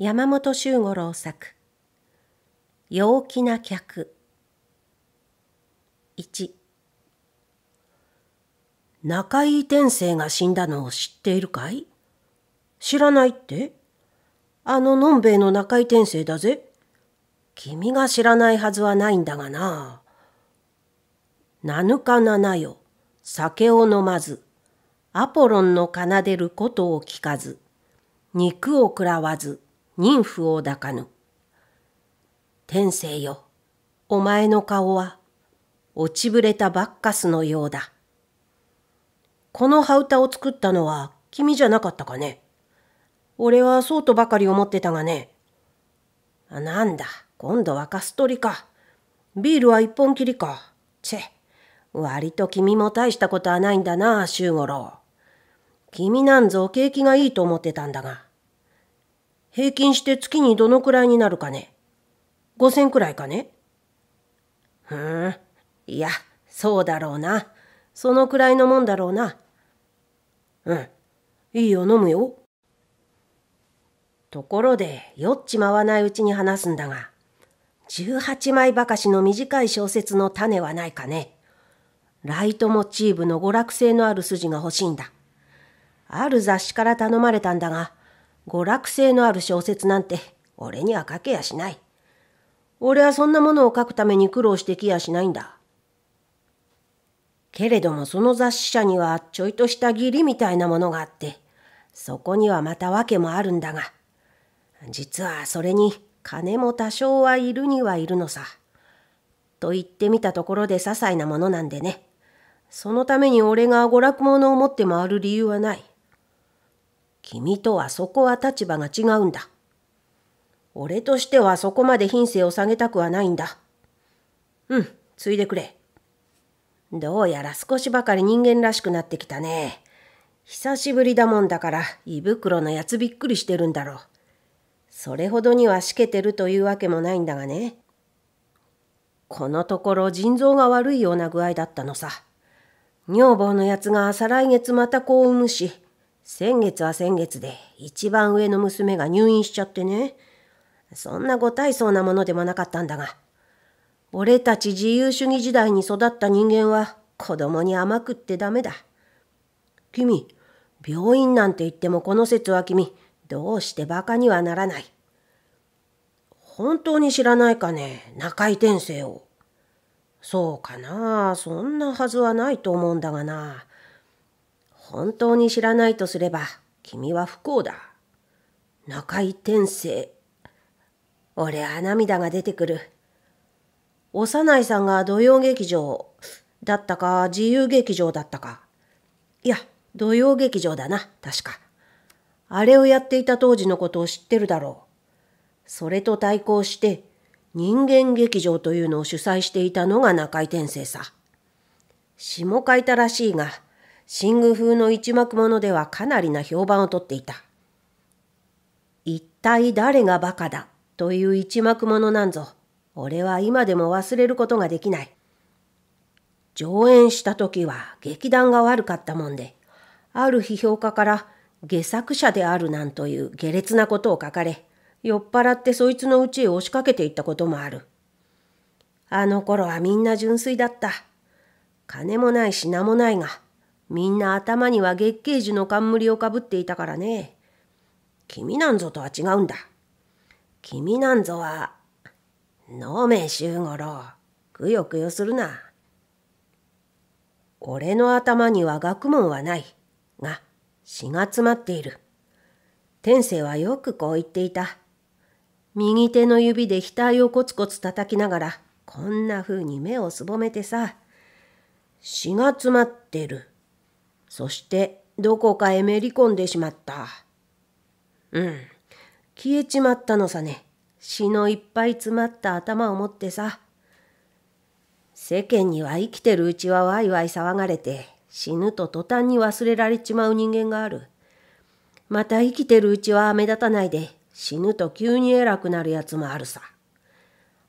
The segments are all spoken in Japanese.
山本周五郎作陽気な客1中井天生が死んだのを知っているかい知らないってあののんべえの中井天生だぜ君が知らないはずはないんだがな七日七夜酒を飲まずアポロンの奏でることを聞かず肉を食らわず妊婦を抱かぬ。天性よ、お前の顔は、落ちぶれたバッカスのようだ。この羽歌を作ったのは君じゃなかったかね。俺はそうとばかり思ってたがね。あなんだ、今度はカストリか。ビールは一本きりか。チェ、割と君も大したことはないんだな、周五郎。君なんぞ景気がいいと思ってたんだが。平均して月にどのくらいになるかね5千くらいかねふんいやそうだろうなそのくらいのもんだろうなうんいいよ飲むよところで酔っちまわないうちに話すんだが18枚ばかしの短い小説の種はないかねライトモチーブの娯楽性のある筋が欲しいんだある雑誌から頼まれたんだが娯楽性のある小説なんて俺には書けやしない。俺はそんなものを書くために苦労してきやしないんだ。けれどもその雑誌社にはちょいとした義理みたいなものがあって、そこにはまた訳もあるんだが、実はそれに金も多少はいるにはいるのさ。と言ってみたところで些細なものなんでね。そのために俺が娯楽物を持って回る理由はない。君とはそこは立場が違うんだ。俺としてはそこまで品性を下げたくはないんだ。うん、ついでくれ。どうやら少しばかり人間らしくなってきたね。久しぶりだもんだから、胃袋のやつびっくりしてるんだろう。それほどにはしけてるというわけもないんだがね。このところ腎臓が悪いような具合だったのさ。女房のやつが再来月また子を産むし、先月は先月で一番上の娘が入院しちゃってね。そんなご大層なものでもなかったんだが、俺たち自由主義時代に育った人間は子供に甘くってダメだ。君、病院なんて言ってもこの説は君、どうして馬鹿にはならない。本当に知らないかね、中井天生を。そうかな、そんなはずはないと思うんだがな。本当に知らないとすれば、君は不幸だ。中井天生。俺は涙が出てくる。幼いさんが土曜劇場だったか、自由劇場だったか。いや、土曜劇場だな、確か。あれをやっていた当時のことを知ってるだろう。それと対抗して、人間劇場というのを主催していたのが中井天生さ。詩も書いたらしいが、寝具風の一幕ものではかなりな評判をとっていた。一体誰がバカだという一幕ものなんぞ、俺は今でも忘れることができない。上演した時は劇団が悪かったもんで、ある批評家から下作者であるなんという下劣なことを書かれ、酔っ払ってそいつのうちへ押しかけていったこともある。あの頃はみんな純粋だった。金もない品もないが、みんな頭には月桂樹の冠をかぶっていたからね。君なんぞとは違うんだ。君なんぞは、能面周五郎、くよくよするな。俺の頭には学問はない。が、詩が詰まっている。天性はよくこう言っていた。右手の指で額をコツコツ叩きながら、こんな風に目をすぼめてさ、詩が詰まってる。そしてどこかへめり込んでしまった。うん、消えちまったのさね。死のいっぱい詰まった頭を持ってさ。世間には生きてるうちはワイワイ騒がれて、死ぬと途端に忘れられちまう人間がある。また生きてるうちは目立たないで、死ぬと急に偉くなるやつもあるさ。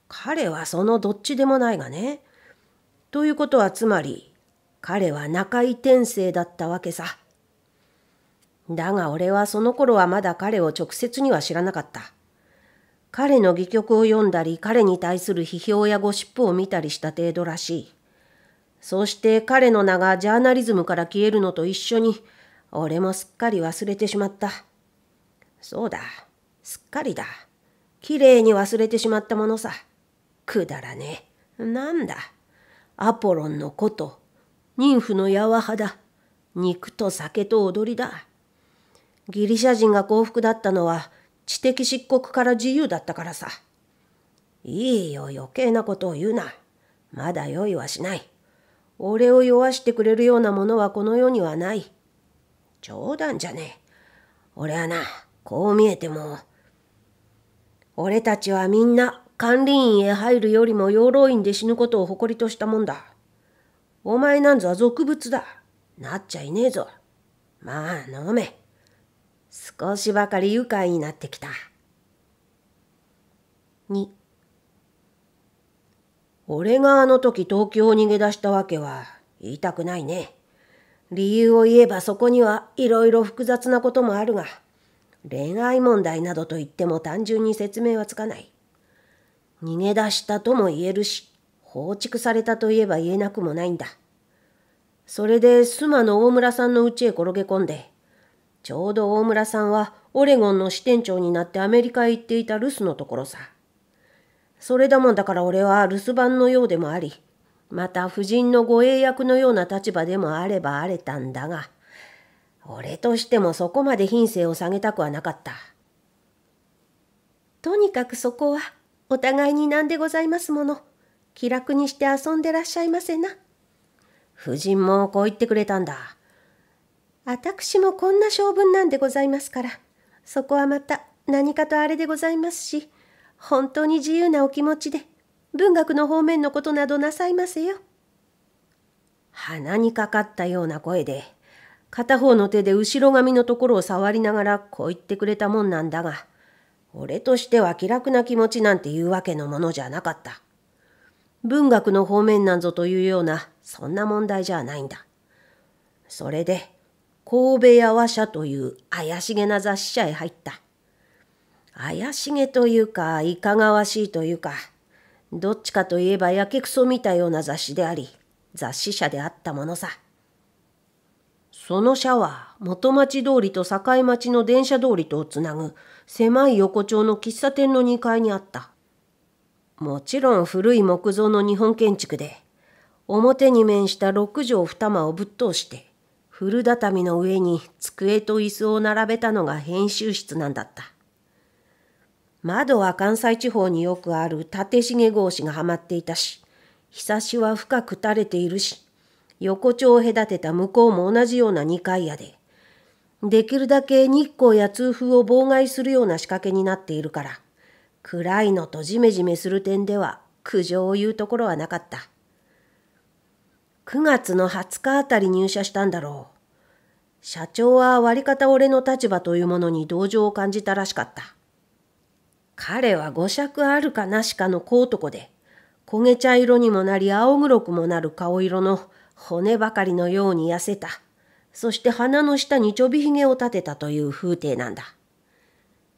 彼はそのどっちでもないがね。ということはつまり、彼は中井天生だったわけさ。だが俺はその頃はまだ彼を直接には知らなかった。彼の戯曲を読んだり、彼に対する批評やゴシップを見たりした程度らしい。そして彼の名がジャーナリズムから消えるのと一緒に、俺もすっかり忘れてしまった。そうだ。すっかりだ。綺麗に忘れてしまったものさ。くだらねえ。なんだ。アポロンのこと、妊婦の柔肌、肉と酒と踊りだ。ギリシャ人が幸福だったのは知的漆黒から自由だったからさ。いいよ余計なことを言うな。まだ酔いはしない。俺を酔わしてくれるようなものはこの世にはない。冗談じゃねえ。俺はな、こう見えても。俺たちはみんな管理員へ入るよりも養老院で死ぬことを誇りとしたもんだ。お前なんぞは俗物だ。なっちゃいねえぞ。まあ、飲め。少しばかり愉快になってきた。2俺があの時東京を逃げ出したわけは言いたくないね。理由を言えばそこにはいろいろ複雑なこともあるが、恋愛問題などと言っても単純に説明はつかない。逃げ出したとも言えるし、放逐されたといえば言えなくもないんだ。それで妻の大村さんの家へ転げ込んで、ちょうど大村さんはオレゴンの支店長になってアメリカへ行っていた留守のところさ。それだもんだから俺は留守番のようでもあり、また夫人の護衛役のような立場でもあればあれたんだが、俺としてもそこまで品性を下げたくはなかった。とにかくそこはお互いに何でございますもの。気楽にして遊んでらっしゃいませな。夫人もこう言ってくれたんだ。私もこんな性分なんでございますから、そこはまた何かとあれでございますし、本当に自由なお気持ちで、文学の方面のことなどなさいませよ。鼻にかかったような声で、片方の手で後ろ髪のところを触りながらこう言ってくれたもんなんだが、俺としては気楽な気持ちなんて言うわけのものじゃなかった。文学の方面なんぞというような、そんな問題じゃないんだ。それで、神戸屋和社という怪しげな雑誌社へ入った。怪しげというか、いかがわしいというか、どっちかといえばやけくそ見たような雑誌であり、雑誌社であったものさ。その社は元町通りと境町の電車通りとをつなぐ狭い横丁の喫茶店の2階にあった。もちろん古い木造の日本建築で、表に面した六畳二間をぶっ通して、古畳の上に机と椅子を並べたのが編集室なんだった。窓は関西地方によくある縦重格子がはまっていたし、ひさしは深く垂れているし、横丁を隔てた向こうも同じような2階屋で、できるだけ日光や通風を妨害するような仕掛けになっているから、暗いのとじめじめする点では苦情を言うところはなかった。9月の20日あたり入社したんだろう。社長は割り方俺の立場というものに同情を感じたらしかった。彼は五尺あるかなしかの小男で、焦げ茶色にもなり青黒くもなる顔色の骨ばかりのように痩せた。そして鼻の下にちょびひげを立てたという風体なんだ。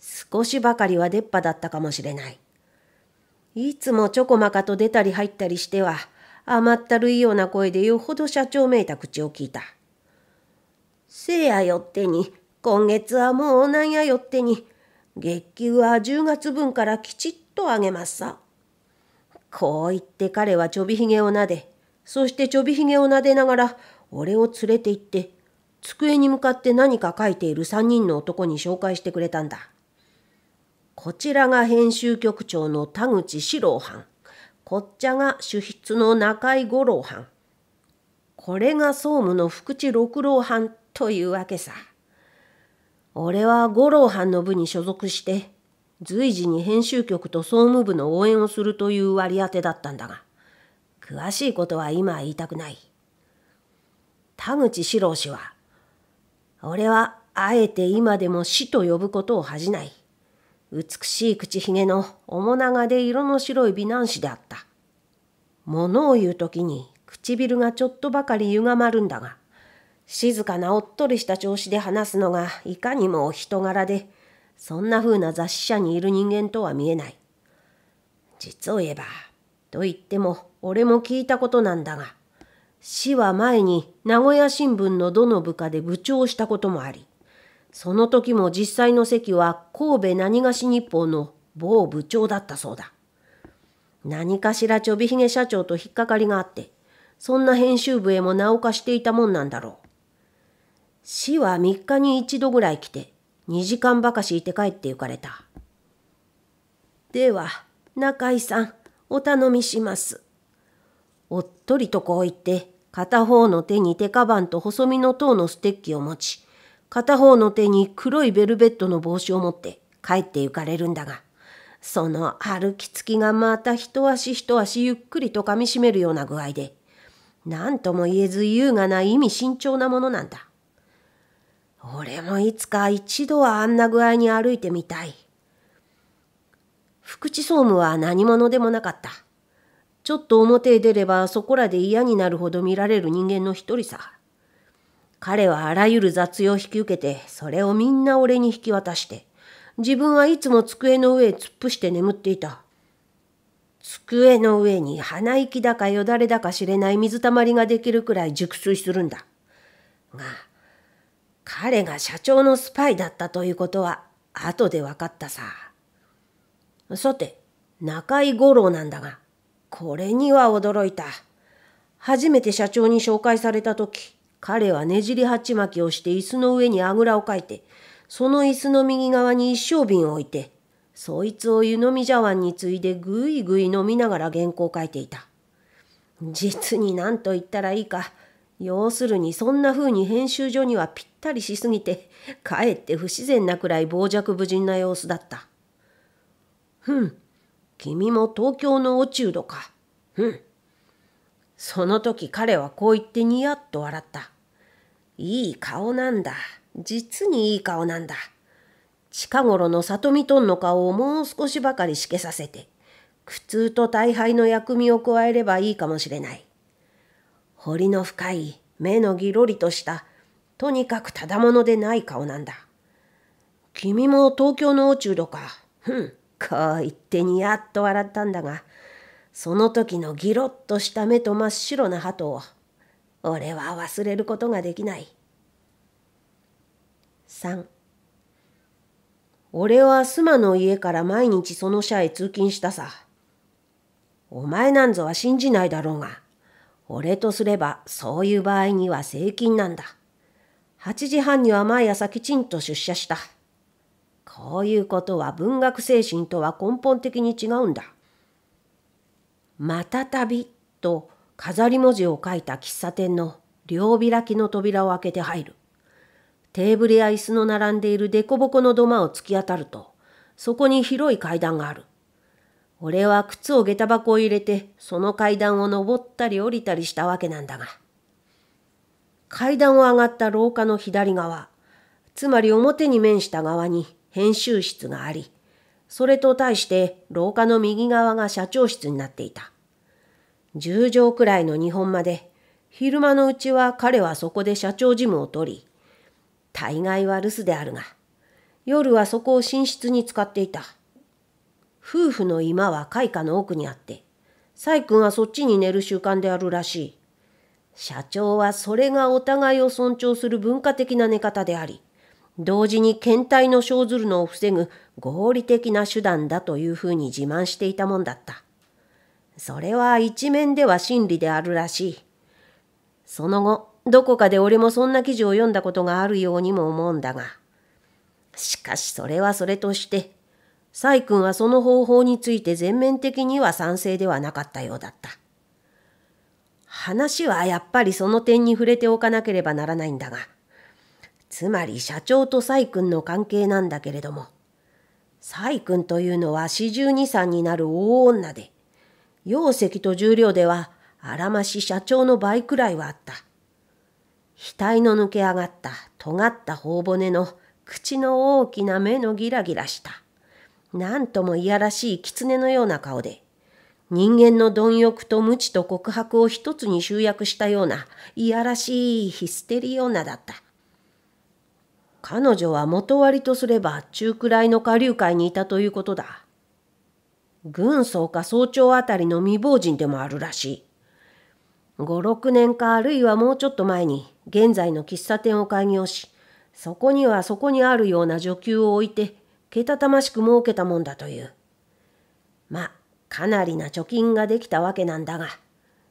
少しばかりは出っ歯だったかもしれない。いつもちょこまかと出たり入ったりしては、甘ったるいような声でよほど社長めいた口を聞いた。せやよってに、今月はもうなんやよってに、月給は10月分からきちっとあげますさ。こう言って彼はちょびひげをなで、そしてちょびひげをなでながら、俺を連れて行って、机に向かって何か書いている3人の男に紹介してくれたんだ。こちらが編集局長の田口四郎藩。こっちゃが主筆の中井五郎藩。これが総務の福地六郎藩というわけさ。俺は五郎藩の部に所属して、随時に編集局と総務部の応援をするという割り当てだったんだが、詳しいことは今言いたくない。田口四郎氏は、俺はあえて今でも死と呼ぶことを恥じない。美しい口ひげの面長で色の白い美男子であった。物を言う時に唇がちょっとばかり歪まるんだが、静かなおっとりした調子で話すのがいかにもお人柄で、そんな風な雑誌社にいる人間とは見えない。実を言えば、と言っても俺も聞いたことなんだが、死は前に名古屋新聞のどの部下で部長をしたこともあり、その時も実際の席は神戸何がし日報の某部長だったそうだ。何かしらちょびひげ社長と引っかかりがあって、そんな編集部へも名を貸していたもんなんだろう。市は3日に一度ぐらい来て、2時間ばかしいて帰って行かれた。では、中井さん、お頼みします。おっとりとこう言って、片方の手に手かばんと細身の塔のステッキを持ち、片方の手に黒いベルベットの帽子を持って帰って行かれるんだが、その歩きつきがまた一足一足ゆっくりと噛みしめるような具合で、何とも言えず優雅な意味慎重なものなんだ。俺もいつか一度はあんな具合に歩いてみたい。福地総務は何者でもなかった。ちょっと表へ出ればそこらで嫌になるほど見られる人間の一人さ。彼はあらゆる雑用を引き受けて、それをみんな俺に引き渡して、自分はいつも机の上へ突っ伏して眠っていた。机の上に鼻息だかよだれだか知れない水たまりができるくらい熟睡するんだ。が、彼が社長のスパイだったということは後で分かったさ。さて、中井五郎なんだが、これには驚いた。初めて社長に紹介された時、彼はねじり鉢巻きをして椅子の上にあぐらをかいて、その椅子の右側に一升瓶を置いて、そいつを湯飲み茶碗に次いでぐいぐい飲みながら原稿を書いていた。実に何と言ったらいいか。要するにそんな風に編集所にはぴったりしすぎて、かえって不自然なくらい傍若無人な様子だった。ふん、君も東京の落ちうどか。ふん。その時彼はこう言ってニヤッと笑った。いい顔なんだ。実にいい顔なんだ。近頃の里見とんの顔をもう少しばかりしけさせて、苦痛と大敗の薬味を加えればいいかもしれない。彫りの深い、目のぎろりとした、とにかくただものでない顔なんだ。君も東京の宇宙とか。ふん、こう言ってニヤッと笑ったんだが、その時のギロッとした目と真っ白な鳩を俺は忘れることができない3俺は妻の家から毎日その社へ通勤したさお前なんぞは信じないだろうが俺とすればそういう場合には正金なんだ8時半には毎朝きちんと出社したこういうことは文学精神とは根本的に違うんだまたたびと飾り文字を書いた喫茶店の両開きの扉を開けて入る。テーブルや椅子の並んでいる凸凹の土間を突き当たると、そこに広い階段がある。俺は靴を下駄箱を入れて、その階段を上ったり降りたりしたわけなんだが。階段を上がった廊下の左側、つまり表に面した側に編集室があり、それと対して廊下の右側が社長室になっていた。十条畳くらいの日本まで、昼間のうちは彼はそこで社長事務を取り、大概は留守であるが、夜はそこを寝室に使っていた。夫婦の居間は開下の奥にあって、細君はそっちに寝る習慣であるらしい。社長はそれがお互いを尊重する文化的な寝方であり、同時に検体の生ずるのを防ぐ合理的な手段だというふうに自慢していたもんだった。それは一面では真理であるらしい。その後、どこかで俺もそんな記事を読んだことがあるようにも思うんだが。しかしそれはそれとして、崔君はその方法について全面的には賛成ではなかったようだった。話はやっぱりその点に触れておかなければならないんだが、つまり社長とイ君の関係なんだけれども、崔君というのは四十二三になる大女で、容積と重量では、あらまし社長の倍くらいはあった。額の抜け上がった尖った頬骨の口の大きな目のギラギラした。なんともいやらしい狐のような顔で、人間の貪欲と無知と告白を一つに集約したような、いやらしいヒステリー女だった。彼女は元割とすれば中くらいの下流界にいたということだ。軍曹か総長あたりの未亡人でもあるらしい。5、6年かあるいはもうちょっと前に現在の喫茶店を開業し、そこにはそこにあるような女給を置いて、けたたましく儲けたもんだという。まかなりな貯金ができたわけなんだが、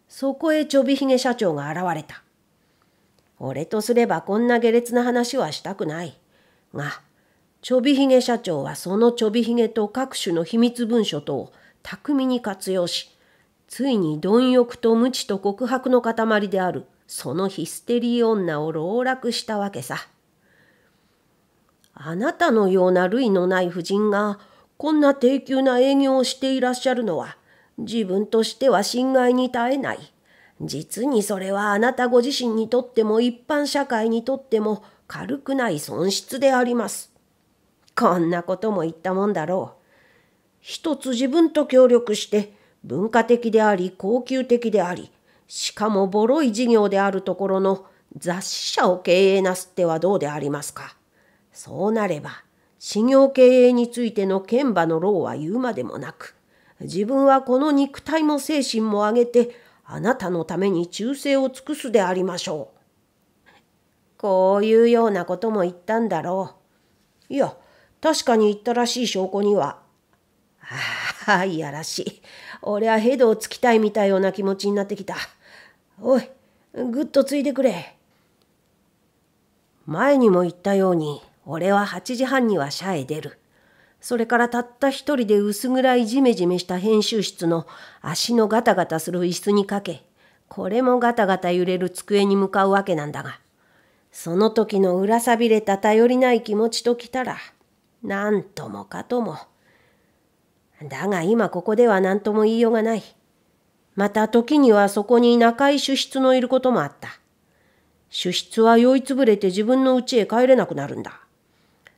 そこへちょびひげ社長が現れた。俺とすればこんな下劣な話はしたくない。が、ちょびひげ社長はそのちょびひげと各種の秘密文書等を巧みに活用し、ついに貪欲と無知と告白の塊であるそのヒステリー女を籠絡したわけさ。あなたのような類のない婦人がこんな低級な営業をしていらっしゃるのは自分としては侵害に耐えない。実にそれはあなたご自身にとっても一般社会にとっても軽くない損失であります。こんなことも言ったもんだろう。一つ自分と協力して文化的であり高級的であり、しかもボロい事業であるところの雑誌社を経営なすってはどうでありますか。そうなれば、事業経営についての剣馬の労は言うまでもなく、自分はこの肉体も精神も上げて、あなたのために忠誠を尽くすでありましょう。こういうようなことも言ったんだろう。いや、確かに言ったらしい証拠には。ああ、いやらしい。俺はヘドをつきたいみたいような気持ちになってきた。おい、ぐっとついてくれ。前にも言ったように、俺は8時半には社へ出る。それからたった一人で薄暗いジメジメした編集室の足のガタガタする椅子にかけ、これもガタガタ揺れる机に向かうわけなんだが、その時の裏さびれた頼りない気持ちときたら、何ともかとも。だが今ここでは何とも言いようがない。また時にはそこに中井主筆のいることもあった。主筆は酔いつぶれて自分の家へ帰れなくなるんだ。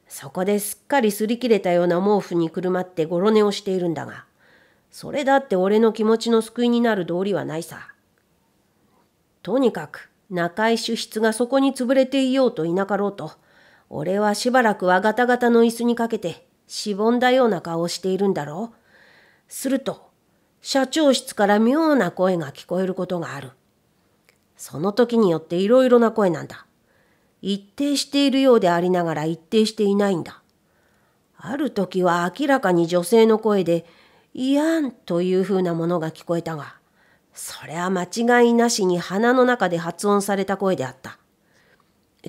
そこですっかり擦り切れたような毛布にくるまってごろ寝をしているんだが、それだって俺の気持ちの救いになる道理はないさ。とにかく、中井主筆がそこに潰れていようといなかろうと、俺はしばらくはガタガタの椅子にかけて、しぼんだような顔をしているんだろう。すると、社長室から妙な声が聞こえることがある。その時によっていろいろな声なんだ。一定しているようでありながら一定していないんだ。ある時は明らかに女性の声で、いやんというふうなものが聞こえたが、それは間違いなしに鼻の中で発音された声であった。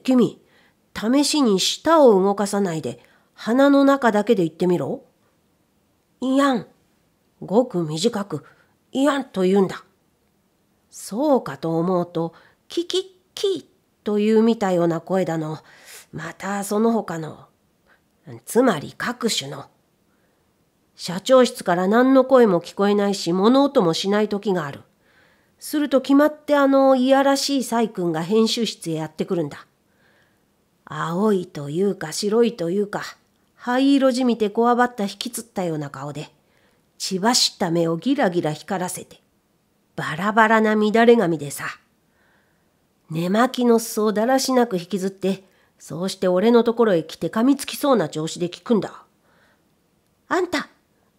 君、試しに舌を動かさないで鼻の中だけで言ってみろ。いやん。ごく短く、いやんと言うんだ。そうかと思うと、キキッキーというみたような声だの。またその他の。つまり各種の。社長室から何の声も聞こえないし物音もしない時がある。すると決まってあのいやらしい細君が編集室へやってくるんだ。青いというか白いというか、灰色じみてこわばった引きつったような顔で、血走った目をギラギラ光らせて、バラバラな乱れ髪でさ、寝巻きの裾をだらしなく引きずって、そうして俺のところへ来て噛みつきそうな調子で聞くんだ。あんた、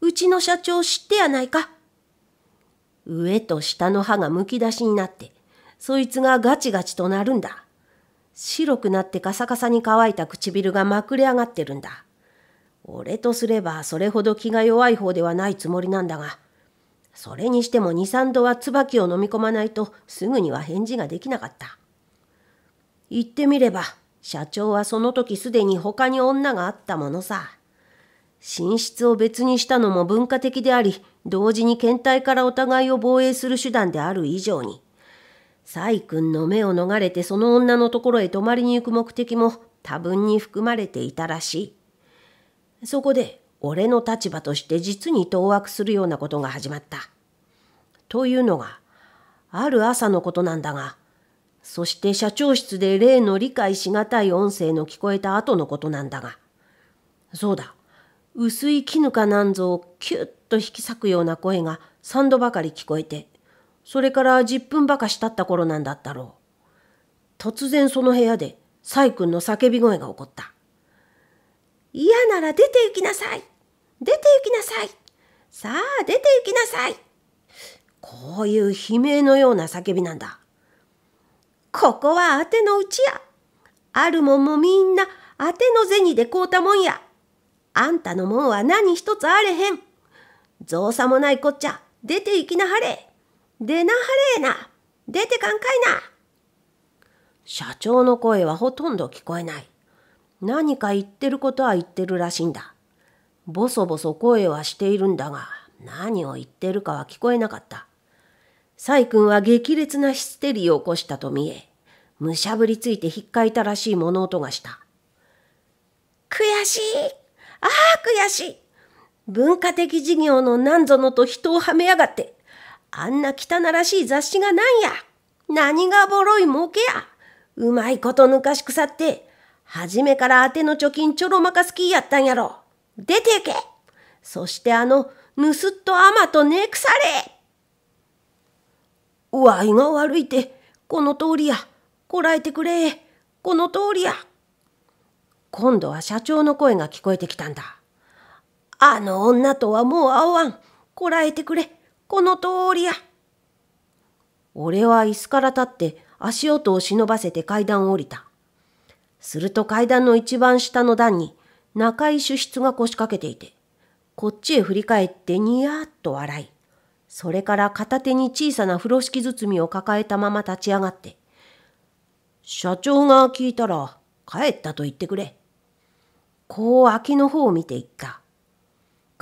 うちの社長知ってやないか。上と下の歯がむき出しになって、そいつがガチガチとなるんだ。白くなってカサカサに乾いた唇がまくれ上がってるんだ。俺とすればそれほど気が弱い方ではないつもりなんだが、それにしても二三度は椿を飲み込まないとすぐには返事ができなかった。言ってみれば、社長はその時すでに他に女があったものさ。寝室を別にしたのも文化的であり、同時に検体からお互いを防衛する手段である以上に、サイ君の目を逃れてその女のところへ泊まりに行く目的も多分に含まれていたらしい。そこで俺の立場として実に当惑するようなことが始まった。というのが、ある朝のことなんだが、そして社長室で例の理解しがたい音声の聞こえた後のことなんだが、そうだ、薄い絹かなんぞをキュッと引き裂くような声が三度ばかり聞こえて、それから10分ばかしたった頃なんだったろう。突然その部屋で、サイ君の叫び声が起こった。嫌なら出て行きなさい出て行きなさいさあ出て行きなさいこういう悲鳴のような叫びなんだ。ここはあてのうちや。あるもんもみんなあての銭で買うたもんや。あんたのもんは何一つあれへん。造作もないこっちゃ、出て行きなはれ。出なはれな出てかんかいな社長の声はほとんど聞こえない。何か言ってることは言ってるらしいんだ。ぼそぼそ声はしているんだが、何を言ってるかは聞こえなかった。サイ君は激烈なヒステリーを起こしたと見え、むしゃぶりついてひっかいたらしい物音がした。悔しいああ、悔しい文化的事業のなんぞのと人をはめやがって、あんな汚らしい雑誌がなんや。何がボロい儲けや。うまいことぬかし腐って、初めから当ての貯金ちょろまかすきやったんやろ。出て行けそしてあの、ぬすっとあまと寝腐れわいが悪いて、この通りや。こらえてくれ。この通りや。今度は社長の声が聞こえてきたんだ。あの女とはもう会わん。こらえてくれ。この通りや。俺は椅子から立って足音を忍ばせて階段を降りた。すると階段の一番下の段に中井主筆が腰掛けていて、こっちへ振り返ってニヤーっと笑い、それから片手に小さな風呂敷包みを抱えたまま立ち上がって、社長が聞いたら帰ったと言ってくれ。こう秋の方を見ていった。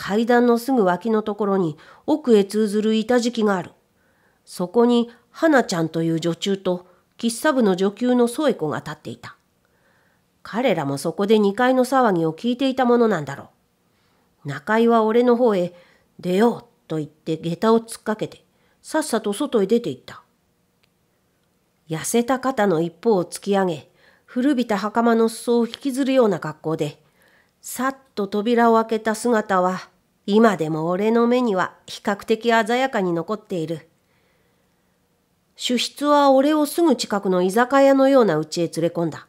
階段のすぐ脇のところに奥へ通ずる板敷きがある。そこに花ちゃんという女中と喫茶部の女給の添子が立っていた。彼らもそこで2階の騒ぎを聞いていたものなんだろう。中井は俺の方へ出ようと言って下駄を突っかけてさっさと外へ出て行った。痩せた肩の一方を突き上げ、古びた袴の裾を引きずるような格好で、さっと扉を開けた姿は、今でも俺の目には比較的鮮やかに残っている。主筆は俺をすぐ近くの居酒屋のような家へ連れ込んだ。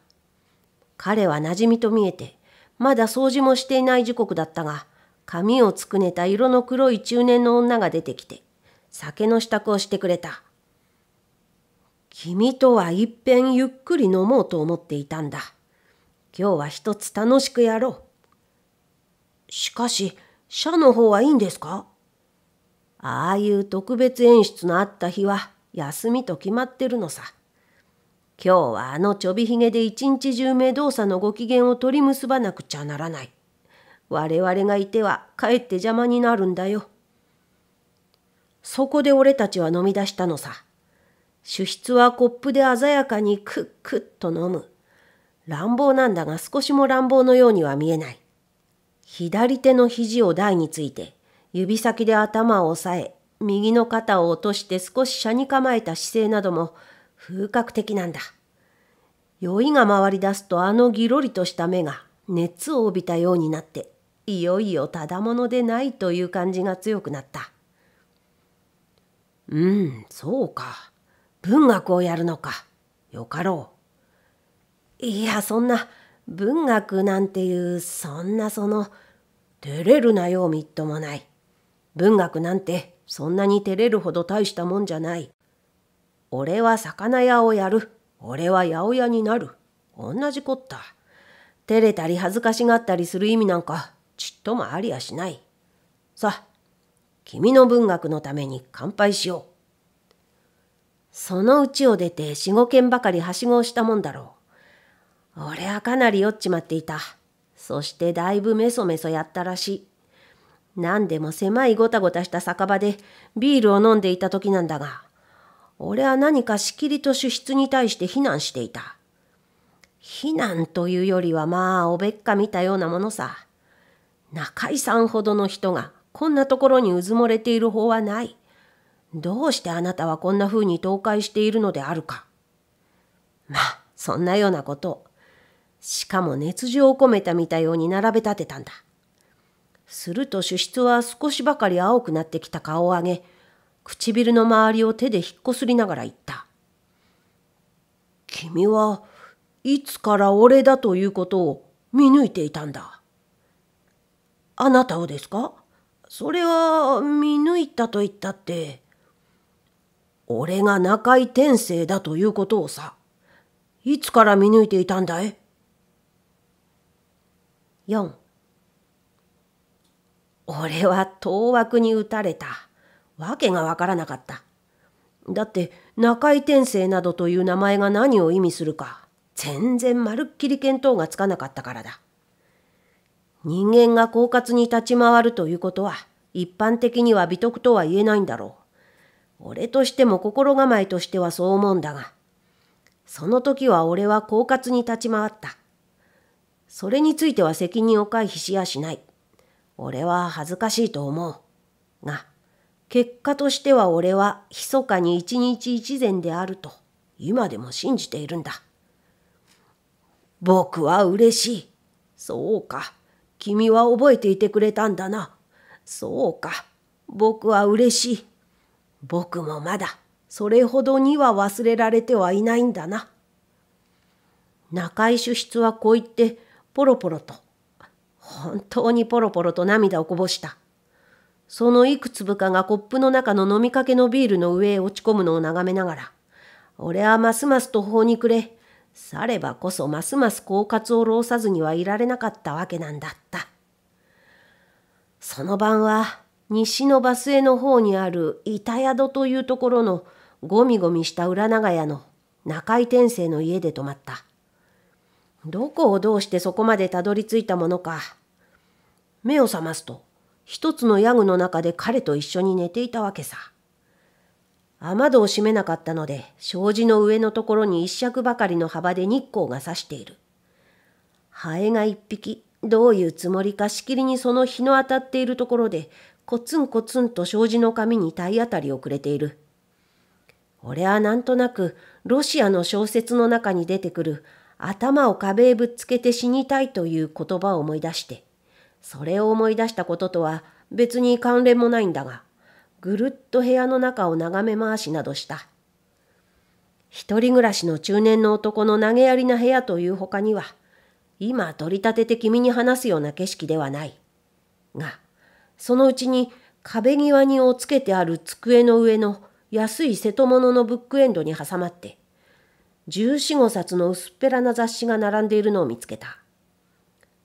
彼は馴染みと見えて、まだ掃除もしていない時刻だったが、髪をつくねた色の黒い中年の女が出てきて、酒の支度をしてくれた。君とはいっぺんゆっくり飲もうと思っていたんだ。今日は一つ楽しくやろう。しかし、社の方はいいんですかああいう特別演出のあった日は休みと決まってるのさ。今日はあのちょびひげで一日中目動作のご機嫌を取り結ばなくちゃならない。我々がいてはかえって邪魔になるんだよ。そこで俺たちは飲み出したのさ。主筆はコップで鮮やかにクックッと飲む。乱暴なんだが少しも乱暴のようには見えない。左手の肘を台について、指先で頭を押さえ、右の肩を落として少し斜に構えた姿勢なども風格的なんだ。酔いが回り出すとあのぎろりとした目が熱を帯びたようになって、いよいよただものでないという感じが強くなった。うん、そうか。文学をやるのか。よかろう。いや、そんな、文学なんていう、そんなその、照れるなよみっともない。文学なんてそんなに照れるほど大したもんじゃない。俺は魚屋をやる。俺は八百屋になる。同じこった。照れたり恥ずかしがったりする意味なんかちっともありやしない。さあ、君の文学のために乾杯しよう。そのうちを出て四五軒ばかりはしごをしたもんだろう。俺はかなり酔っちまっていた。そしてだいぶメソメソやったらしい。何でも狭いごたごたした酒場でビールを飲んでいた時なんだが、俺は何かしきりと主筆に対して非難していた。非難というよりはまあおべっか見たようなものさ。中井さんほどの人がこんなところにうずもれている方はない。どうしてあなたはこんな風に倒壊しているのであるか。まあ、そんなようなことを。しかも熱情を込めたみたように並べ立てたんだ。すると主室は少しばかり青くなってきた顔を上げ、唇の周りを手で引っこすりながら言った。君はいつから俺だということを見抜いていたんだ。あなたをですかそれは見抜いたと言ったって。俺が中井天生だということをさ、いつから見抜いていたんだい4俺は当惑に打たれた。わけがわからなかった。だって中井天生などという名前が何を意味するか全然まるっきり見当がつかなかったからだ。人間が狡猾に立ち回るということは一般的には美徳とは言えないんだろう。俺としても心構えとしてはそう思うんだが、その時は俺は狡猾に立ち回った。それについては責任を回避しやしない。俺は恥ずかしいと思う。が、結果としては俺は密かに一日一善であると今でも信じているんだ。僕は嬉しい。そうか。君は覚えていてくれたんだな。そうか。僕は嬉しい。僕もまだ、それほどには忘れられてはいないんだな。中井主筆はこう言って、ポロポロと、本当にポロポロと涙をこぼした。そのいくつぶかがコップの中の飲みかけのビールの上へ落ち込むのを眺めながら、俺はますます途方に暮れ、さればこそますます狡猾を浪さずにはいられなかったわけなんだった。その晩は、西のバスへの方にある板宿というところのゴミゴミした裏長屋の中井天生の家で泊まった。どこをどうしてそこまでたどり着いたものか。目を覚ますと、一つのヤグの中で彼と一緒に寝ていたわけさ。雨戸を閉めなかったので、障子の上のところに一尺ばかりの幅で日光が差している。ハエが一匹、どういうつもりかしきりにその日の当たっているところで、コツンコツンと障子の紙に体当たりをくれている。俺はなんとなく、ロシアの小説の中に出てくる、頭を壁へぶっつけて死にたいという言葉を思い出して、それを思い出したこととは別に関連もないんだが、ぐるっと部屋の中を眺め回しなどした。一人暮らしの中年の男の投げやりな部屋という他には、今取り立てて君に話すような景色ではない。が、そのうちに壁際におつけてある机の上の安い瀬戸物のブックエンドに挟まって、十四五冊の薄っぺらな雑誌が並んでいるのを見つけた。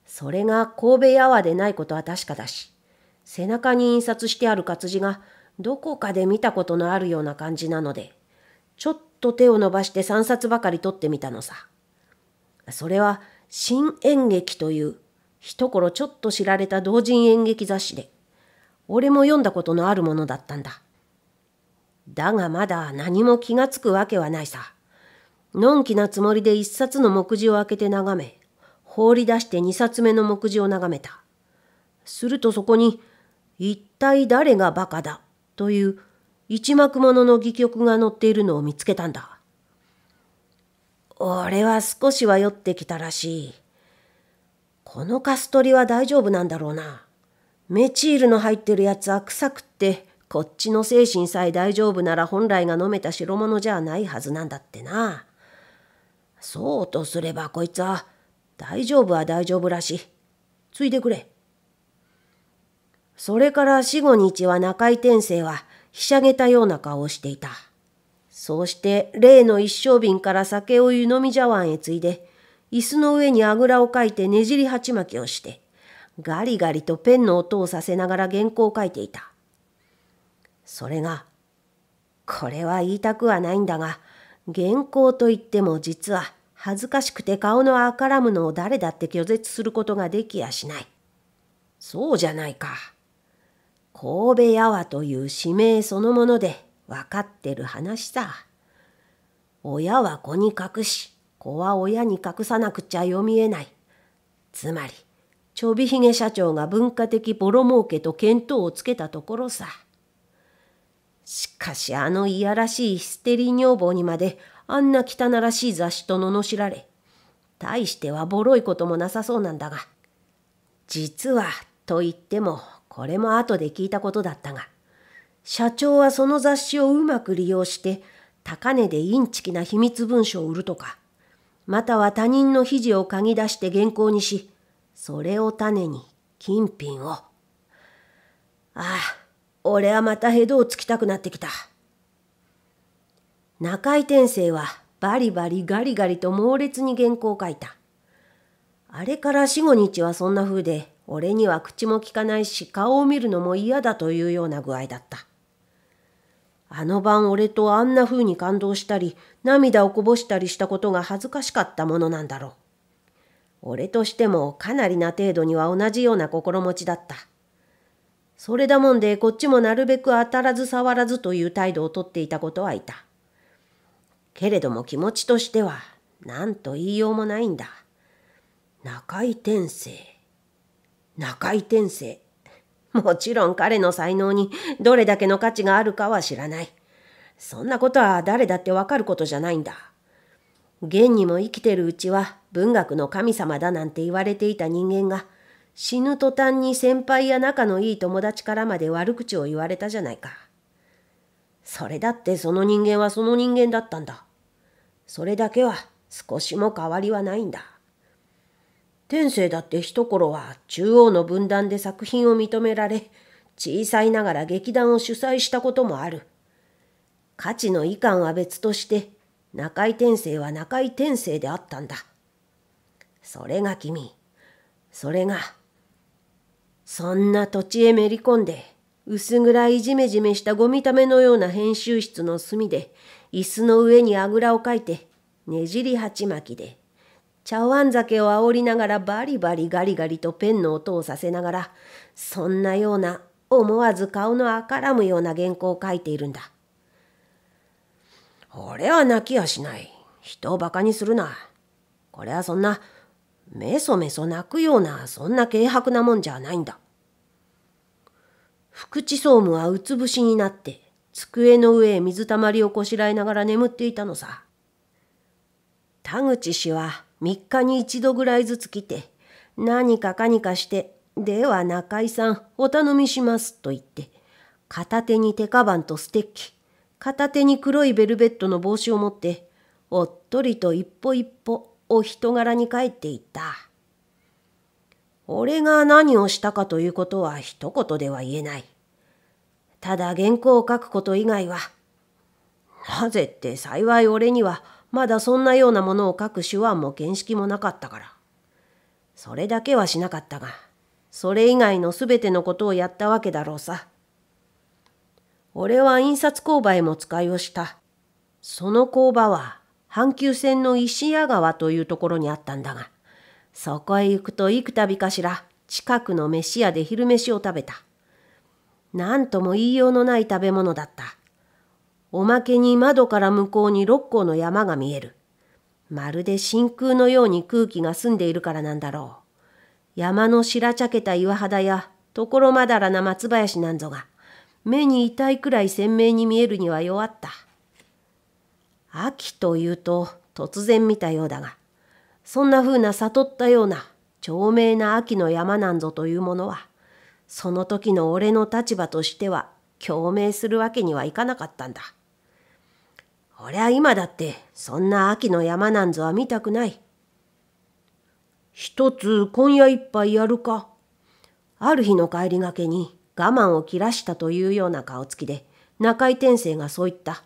それが神戸アワでないことは確かだし、背中に印刷してある活字がどこかで見たことのあるような感じなので、ちょっと手を伸ばして3冊ばかり取ってみたのさ。それは新演劇という一頃ちょっと知られた同人演劇雑誌で、俺も読んだことのあるものだったんだ。だがまだ何も気がつくわけはないさ。のんきなつもりで一冊の目次を開けて眺め、放り出して二冊目の目次を眺めた。するとそこに、一体誰がバカだという一幕ものの戯曲が載っているのを見つけたんだ。俺は少しは酔ってきたらしい。このカストリは大丈夫なんだろうな。メチールの入ってるやつは臭くって、こっちの精神さえ大丈夫なら本来が飲めた代物じゃないはずなんだってな。そうとすればこいつは大丈夫は大丈夫らしい。ついでくれ。それから四五日は中井天生はひしゃげたような顔をしていた。そうして例の一升瓶から酒を湯飲み茶碗へついで、椅子の上にあぐらをかいてねじり鉢巻きをして、ガリガリとペンの音をさせながら原稿を書いていた。それが、これは言いたくはないんだが、原稿といっても実は恥ずかしくて顔のあからむのを誰だって拒絶することができやしない。そうじゃないか。神戸屋はという使命そのもので分かってる話さ。親は子に隠し、子は親に隠さなくちゃ読みえない。つまり、ちょびひげ社長が文化的ボロ儲けと見当をつけたところさ。しかしあのいやらしいヒステリー女房にまであんな汚らしい雑誌と罵られ、大してはボロいこともなさそうなんだが、実はと言ってもこれも後で聞いたことだったが、社長はその雑誌をうまく利用して高値でインチキな秘密文書を売るとか、または他人の記事を嗅ぎ出して原稿にし、それを種に金品を。ああ、俺はまたヘドをつきたくなってきた。中井天生はバリバリガリガリと猛烈に原稿を書いた。あれから四五日はそんな風で、俺には口も利かないし顔を見るのも嫌だというような具合だった。あの晩俺とあんな風に感動したり、涙をこぼしたりしたことが恥ずかしかったものなんだろう。俺としてもかなりな程度には同じような心持ちだった。それだもんでこっちもなるべく当たらず触らずという態度をとっていたことはいた。けれども気持ちとしては何と言いようもないんだ。中井天生。中井天生。もちろん彼の才能にどれだけの価値があるかは知らない。そんなことは誰だってわかることじゃないんだ。現にも生きてるうちは文学の神様だなんて言われていた人間が死ぬ途端に先輩や仲のいい友達からまで悪口を言われたじゃないか。それだってその人間はその人間だったんだ。それだけは少しも変わりはないんだ。天性だって一頃は中央の分断で作品を認められ、小さいながら劇団を主催したこともある。価値の遺憾は別として、中井天性は中井天性であったんだ。それが君、それがそんな土地へめり込んで、薄暗いじめじめしたゴミためのような編集室の隅で、椅子の上にあぐらをかいて、ねじり鉢巻きで、茶碗酒を煽りながらバリバリガリガリとペンの音をさせながら、そんなような思わず顔のあからむような原稿を書いているんだ。俺は泣きやしない。人を馬鹿にするな。これはそんなめそめそ泣くようなそんな軽薄なもんじゃないんだ。福地総務はうつぶしになって机の上へ水たまりをこしらえながら眠っていたのさ。田口氏は3日に一度ぐらいずつ来て何かかにかして「では中井さんお頼みします」と言って片手に手かばんとステッキ片手に黒いベルベットの帽子を持っておっとりと一歩一歩お人柄に帰っていった。俺が何をしたかということは一言では言えない。ただ原稿を書くこと以外は。なぜって幸い俺にはまだそんなようなものを書く手腕も見識もなかったから。それだけはしなかったが、それ以外の全てのことをやったわけだろうさ。俺は印刷工場へも使いをした。その工場は阪急線の石屋川というところにあったんだが、そこへ行くと幾度かしら近くの飯屋で昼飯を食べた。何とも言いようのない食べ物だった。おまけに窓から向こうに六甲の山が見える。まるで真空のように空気が澄んでいるからなんだろう。山の白茶けた岩肌や所まだらな松林なんぞが、目に痛いくらい鮮明に見えるには弱った。秋というと突然見たようだが、そんな風な悟ったような長命な秋の山なんぞというものは、その時の俺の立場としては共鳴するわけにはいかなかったんだ。俺は今だってそんな秋の山なんぞは見たくない。一つ今夜いっぱいやるか。ある日の帰りがけに我慢を切らしたというような顔つきで中井天生がそう言った。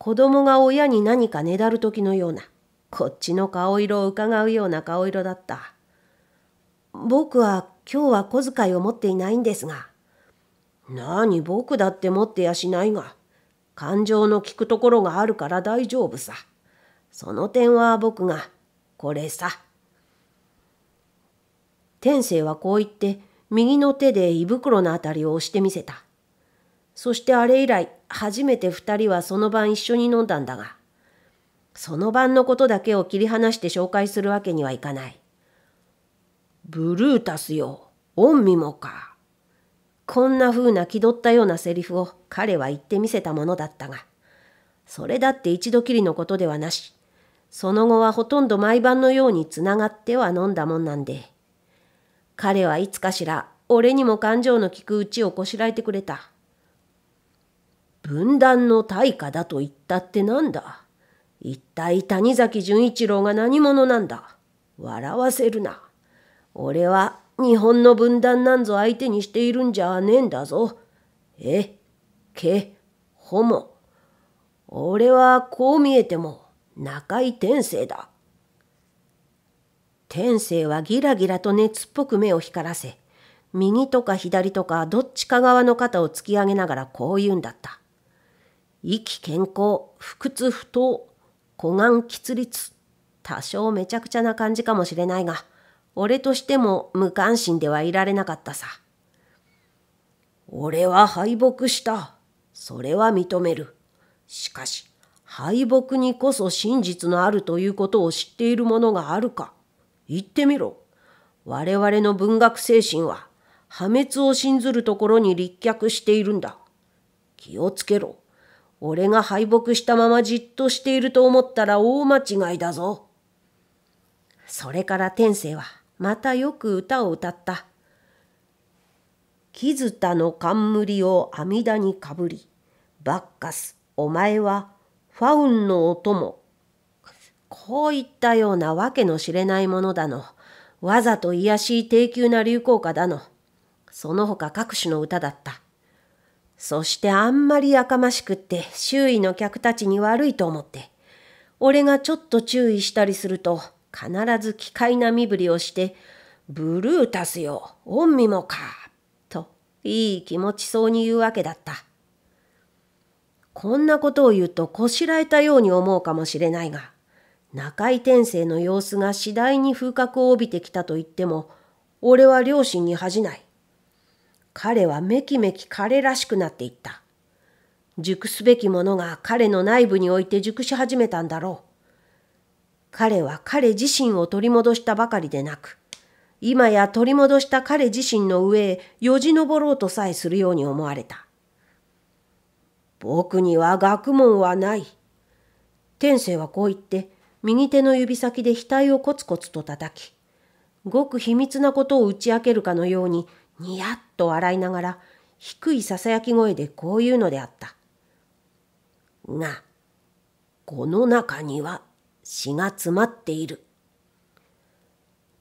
子供が親に何かねだる時のような、こっちの顔色をうかがうような顔色だった。僕は今日は小遣いを持っていないんですが。何僕だって持ってやしないが、感情の効くところがあるから大丈夫さ。その点は僕が、これさ。天性はこう言って、右の手で胃袋のあたりを押してみせた。そしてあれ以来、初めて2人はその晩一緒に飲んだんだが、その晩のことだけを切り離して紹介するわけにはいかない。ブルータスよ、御身もか。こんな風な気取ったようなセリフを彼は言ってみせたものだったが、それだって一度きりのことではなし、その後はほとんど毎晩のようにつながっては飲んだもんなんで、彼はいつかしら俺にも感情の利くうちをこしらえてくれた。分断の対価だと言ったってなんだ一体谷崎潤一郎が何者なんだ笑わせるな。俺は日本の分断なんぞ相手にしているんじゃねえんだぞ。え、け、ほも。俺はこう見えても中井天聖だ。天性はギラギラと熱っぽく目を光らせ、右とか左とかどっちか側の肩を突き上げながらこう言うんだった。意気健康、腹痛不当、股眼喫立、多少めちゃくちゃな感じかもしれないが、俺としても無関心ではいられなかったさ。俺は敗北した。それは認める。しかし、敗北にこそ真実のあるということを知っているものがあるか。言ってみろ。我々の文学精神は破滅を信ずるところに立脚しているんだ。気をつけろ。俺が敗北したままじっとしていると思ったら大間違いだぞ。それから天性はまたよく歌を歌った。ズタの冠を阿弥陀にかぶり、バッカス、お前はファウンのお供。こういったようなわけの知れないものだの。わざと卑しい低級な流行歌だの。その他各種の歌だった。そしてあんまりやかましくって周囲の客たちに悪いと思って、俺がちょっと注意したりすると必ず奇怪な身振りをして、ブルータスよ、ンミもか、といい気持ちそうに言うわけだった。こんなことを言うとこしらえたように思うかもしれないが、中井転生の様子が次第に風格を帯びてきたと言っても、俺は両親に恥じない。彼はめきめき彼らしくなっていった。熟すべきものが彼の内部において熟し始めたんだろう。彼は彼自身を取り戻したばかりでなく、今や取り戻した彼自身の上へよじ登ろうとさえするように思われた。僕には学問はない。天性はこう言って、右手の指先で額をコツコツと叩き、ごく秘密なことを打ち明けるかのようににやっと笑いながら低いささやき声でこう言うのであった。が、この中には詩が詰まっている。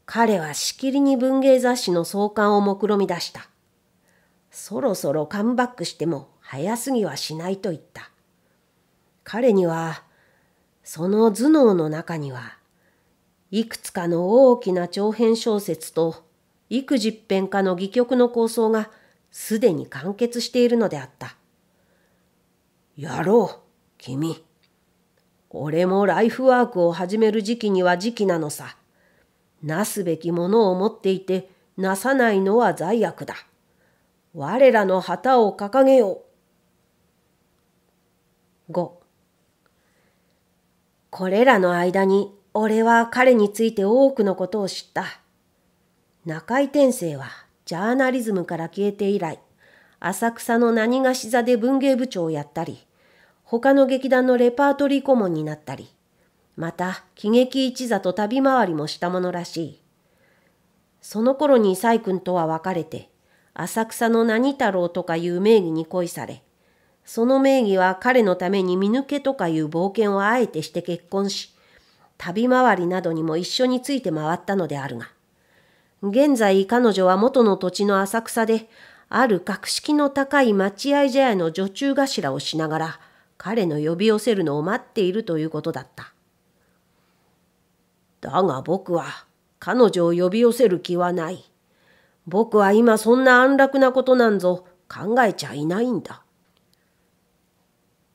彼はしきりに文芸雑誌の創刊を目論み出した。そろそろカムバックしても早すぎはしないと言った。彼には、その頭脳の中には、いくつかの大きな長編小説と幾十編化の戯曲の構想がすでに完結しているのであった。やろう、君。俺もライフワークを始める時期には時期なのさ。なすべきものを持っていて、なさないのは罪悪だ。我らの旗を掲げよう。5これらの間に俺は彼について多くのことを知った。中井天生はジャーナリズムから消えて以来、浅草の何がし座で文芸部長をやったり、他の劇団のレパートリー顧問になったり、また喜劇一座と旅回りもしたものらしい。その頃に崔君とは別れて、浅草の何太郎とかいう名義に恋され、その名義は彼のために見抜けとかいう冒険をあえてして結婚し、旅回りなどにも一緒について回ったのであるが、現在彼女は元の土地の浅草で、ある格式の高い待合茶屋の女中頭をしながら、彼の呼び寄せるのを待っているということだった。だが僕は彼女を呼び寄せる気はない。僕は今そんな安楽なことなんぞ考えちゃいないんだ。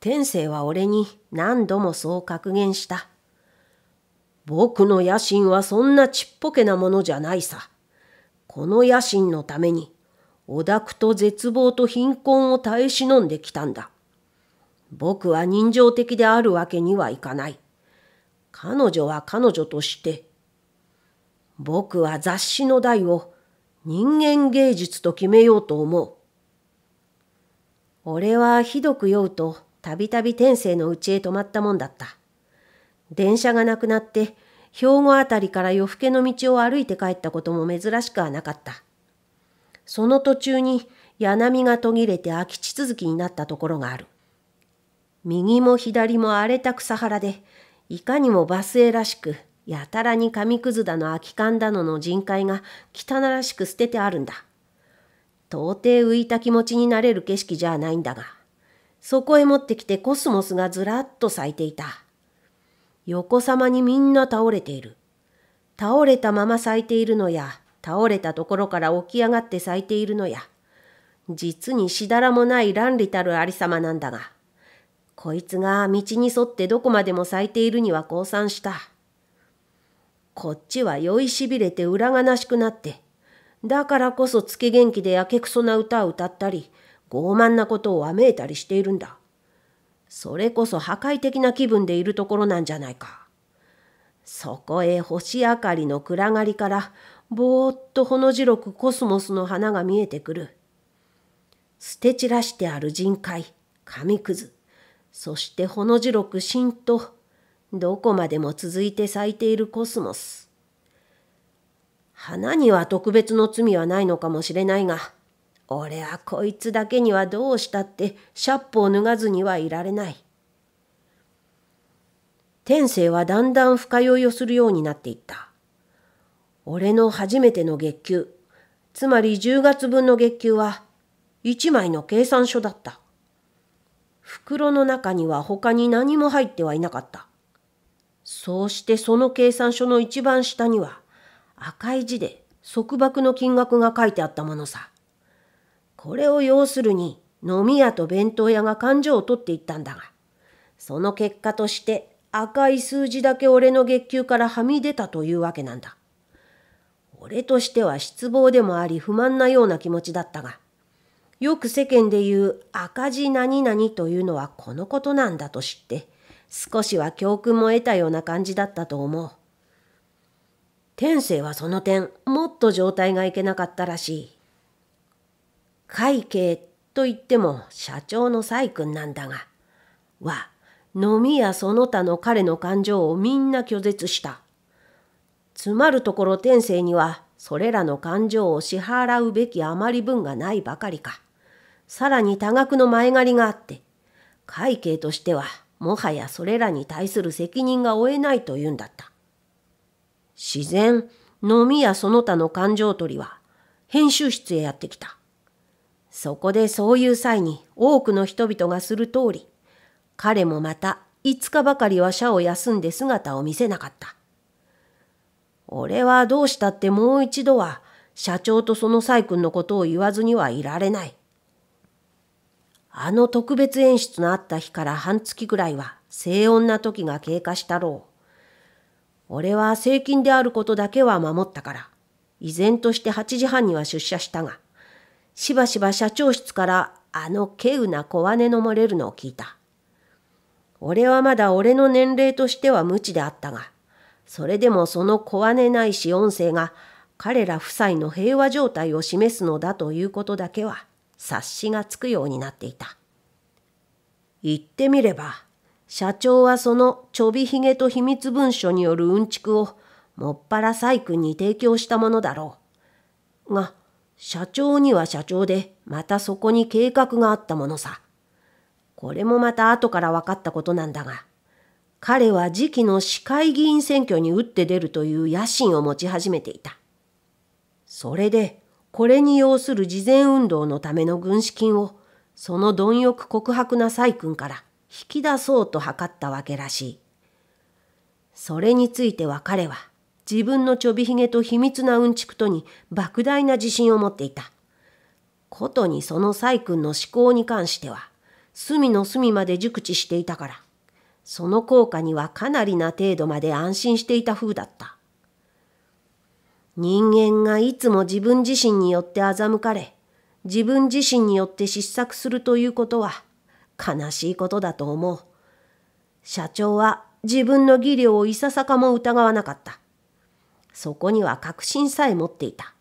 天性は俺に何度もそう格言した。僕の野心はそんなちっぽけなものじゃないさ。この野心のために、おくと絶望と貧困を耐え忍んできたんだ。僕は人情的であるわけにはいかない。彼女は彼女として。僕は雑誌の題を人間芸術と決めようと思う。俺はひどく酔うとたびたび天性のちへ泊まったもんだった。電車がなくなって兵庫あたりから夜更けの道を歩いて帰ったことも珍しくはなかった。その途中に柳が途切れて空き地続きになったところがある。右も左も荒れた草原で、いかにもバスエらしく、やたらに紙くずだの空き缶だのの人海が汚らしく捨ててあるんだ。到底浮いた気持ちになれる景色じゃないんだが、そこへ持ってきてコスモスがずらっと咲いていた。横さまにみんな倒れている。倒れたまま咲いているのや、倒れたところから起き上がって咲いているのや、実にしだらもない乱理たるありさまなんだが、こいつが道に沿ってどこまでも咲いているには降参した。こっちは酔いしびれて裏がなしくなって、だからこそつけ元気でやけくそな歌を歌ったり、傲慢なことをわめいたりしているんだ。それこそ破壊的な気分でいるところなんじゃないか。そこへ星明かりの暗がりからぼーっとほの白くコスモスの花が見えてくる。捨て散らしてある人海、紙くず、そしてほの白くしんと、どこまでも続いて咲いているコスモス。花には特別の罪はないのかもしれないが、俺はこいつだけにはどうしたってシャプを脱がずにはいられない。天性はだんだん深酔いをするようになっていった。俺の初めての月給、つまり10月分の月給は1枚の計算書だった。袋の中には他に何も入ってはいなかった。そうしてその計算書の一番下には赤い字で束縛の金額が書いてあったものさ。これを要するに飲み屋と弁当屋が勘定を取っていったんだが、その結果として赤い数字だけ俺の月給からはみ出たというわけなんだ。俺としては失望でもあり不満なような気持ちだったが、よく世間で言う赤字何々というのはこのことなんだと知って、少しは教訓も得たような感じだったと思う。天性はその点、もっと状態がいけなかったらしい。会計といっても社長の細君なんだが、は、飲みやその他の彼の感情をみんな拒絶した。つまるところ天性には、それらの感情を支払うべき余り分がないばかりか、さらに多額の前借りがあって、会計としては、もはやそれらに対する責任が負えないというんだった。自然、飲みやその他の感情取りは、編集室へやってきた。そこでそういう際に多くの人々がする通り、彼もまた5日ばかりは社を休んで姿を見せなかった。俺はどうしたってもう一度は社長とその細君のことを言わずにはいられない。あの特別演出のあった日から半月ぐらいは静穏な時が経過したろう。俺は正金であることだけは守ったから、依然として8時半には出社したが、しばしば社長室からあの稀有な小姉の漏れるのを聞いた。俺はまだ俺の年齢としては無知であったが、それでもその小姉ないし音声が彼ら夫妻の平和状態を示すのだということだけは察しがつくようになっていた。言ってみれば、社長はそのちょびひげと秘密文書によるうんちくをもっぱら細君に提供したものだろう。が、社長には社長で、またそこに計画があったものさ。これもまた後から分かったことなんだが、彼は次期の市会議員選挙に打って出るという野心を持ち始めていた。それで、これに要する事前運動のための軍資金を、その貪欲告白な細君から引き出そうと図ったわけらしい。それについては彼は、自分のちょびひげと秘密なうんちくとに莫大な自信を持っていた。ことにその細君の思考に関しては、隅の隅まで熟知していたから、その効果にはかなりな程度まで安心していた風だった。人間がいつも自分自身によって欺かれ、自分自身によって失策するということは悲しいことだと思う。社長は自分の技量をいささかも疑わなかった。そこには確信さえ持っていた。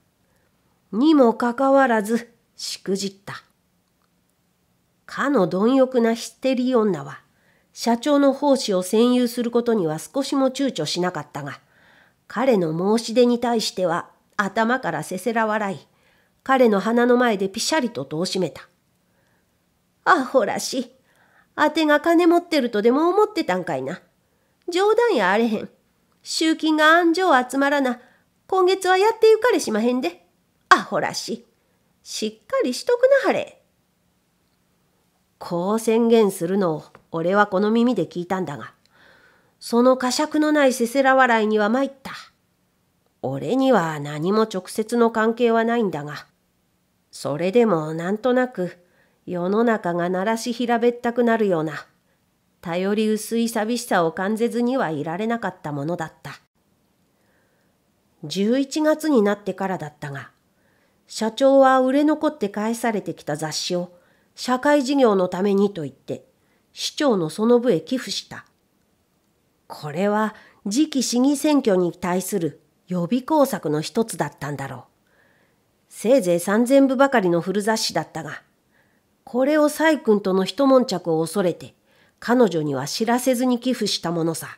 にもかかわらず、しくじった。かの貪欲なヒステリー女は、社長の奉仕を占有することには少しも躊躇しなかったが、彼の申し出に対しては頭からせせら笑い、彼の鼻の前でピシャリと戸を閉めた。アホらしい。あてが金持ってるとでも思ってたんかいな。冗談やあれへん。集金が安上集まらな、今月はやってゆかれしまへんで。アホらしい。しっかりしとくなはれ。こう宣言するのを俺はこの耳で聞いたんだが、その呵責のないせせら笑いには参った。俺には何も直接の関係はないんだが、それでもなんとなく世の中が鳴らし平べったくなるような頼り薄い寂しさを感じずにはいられなかったものだった。11月になってからだったが、社長は売れ残って返されてきた雑誌を社会事業のためにと言って、市長のその部へ寄付した。これは次期市議選挙に対する予備工作の一つだったんだろう。せいぜい三千部ばかりの古雑誌だったが、これを細君との一悶着を恐れて、彼女には知らせずに寄付したものさ。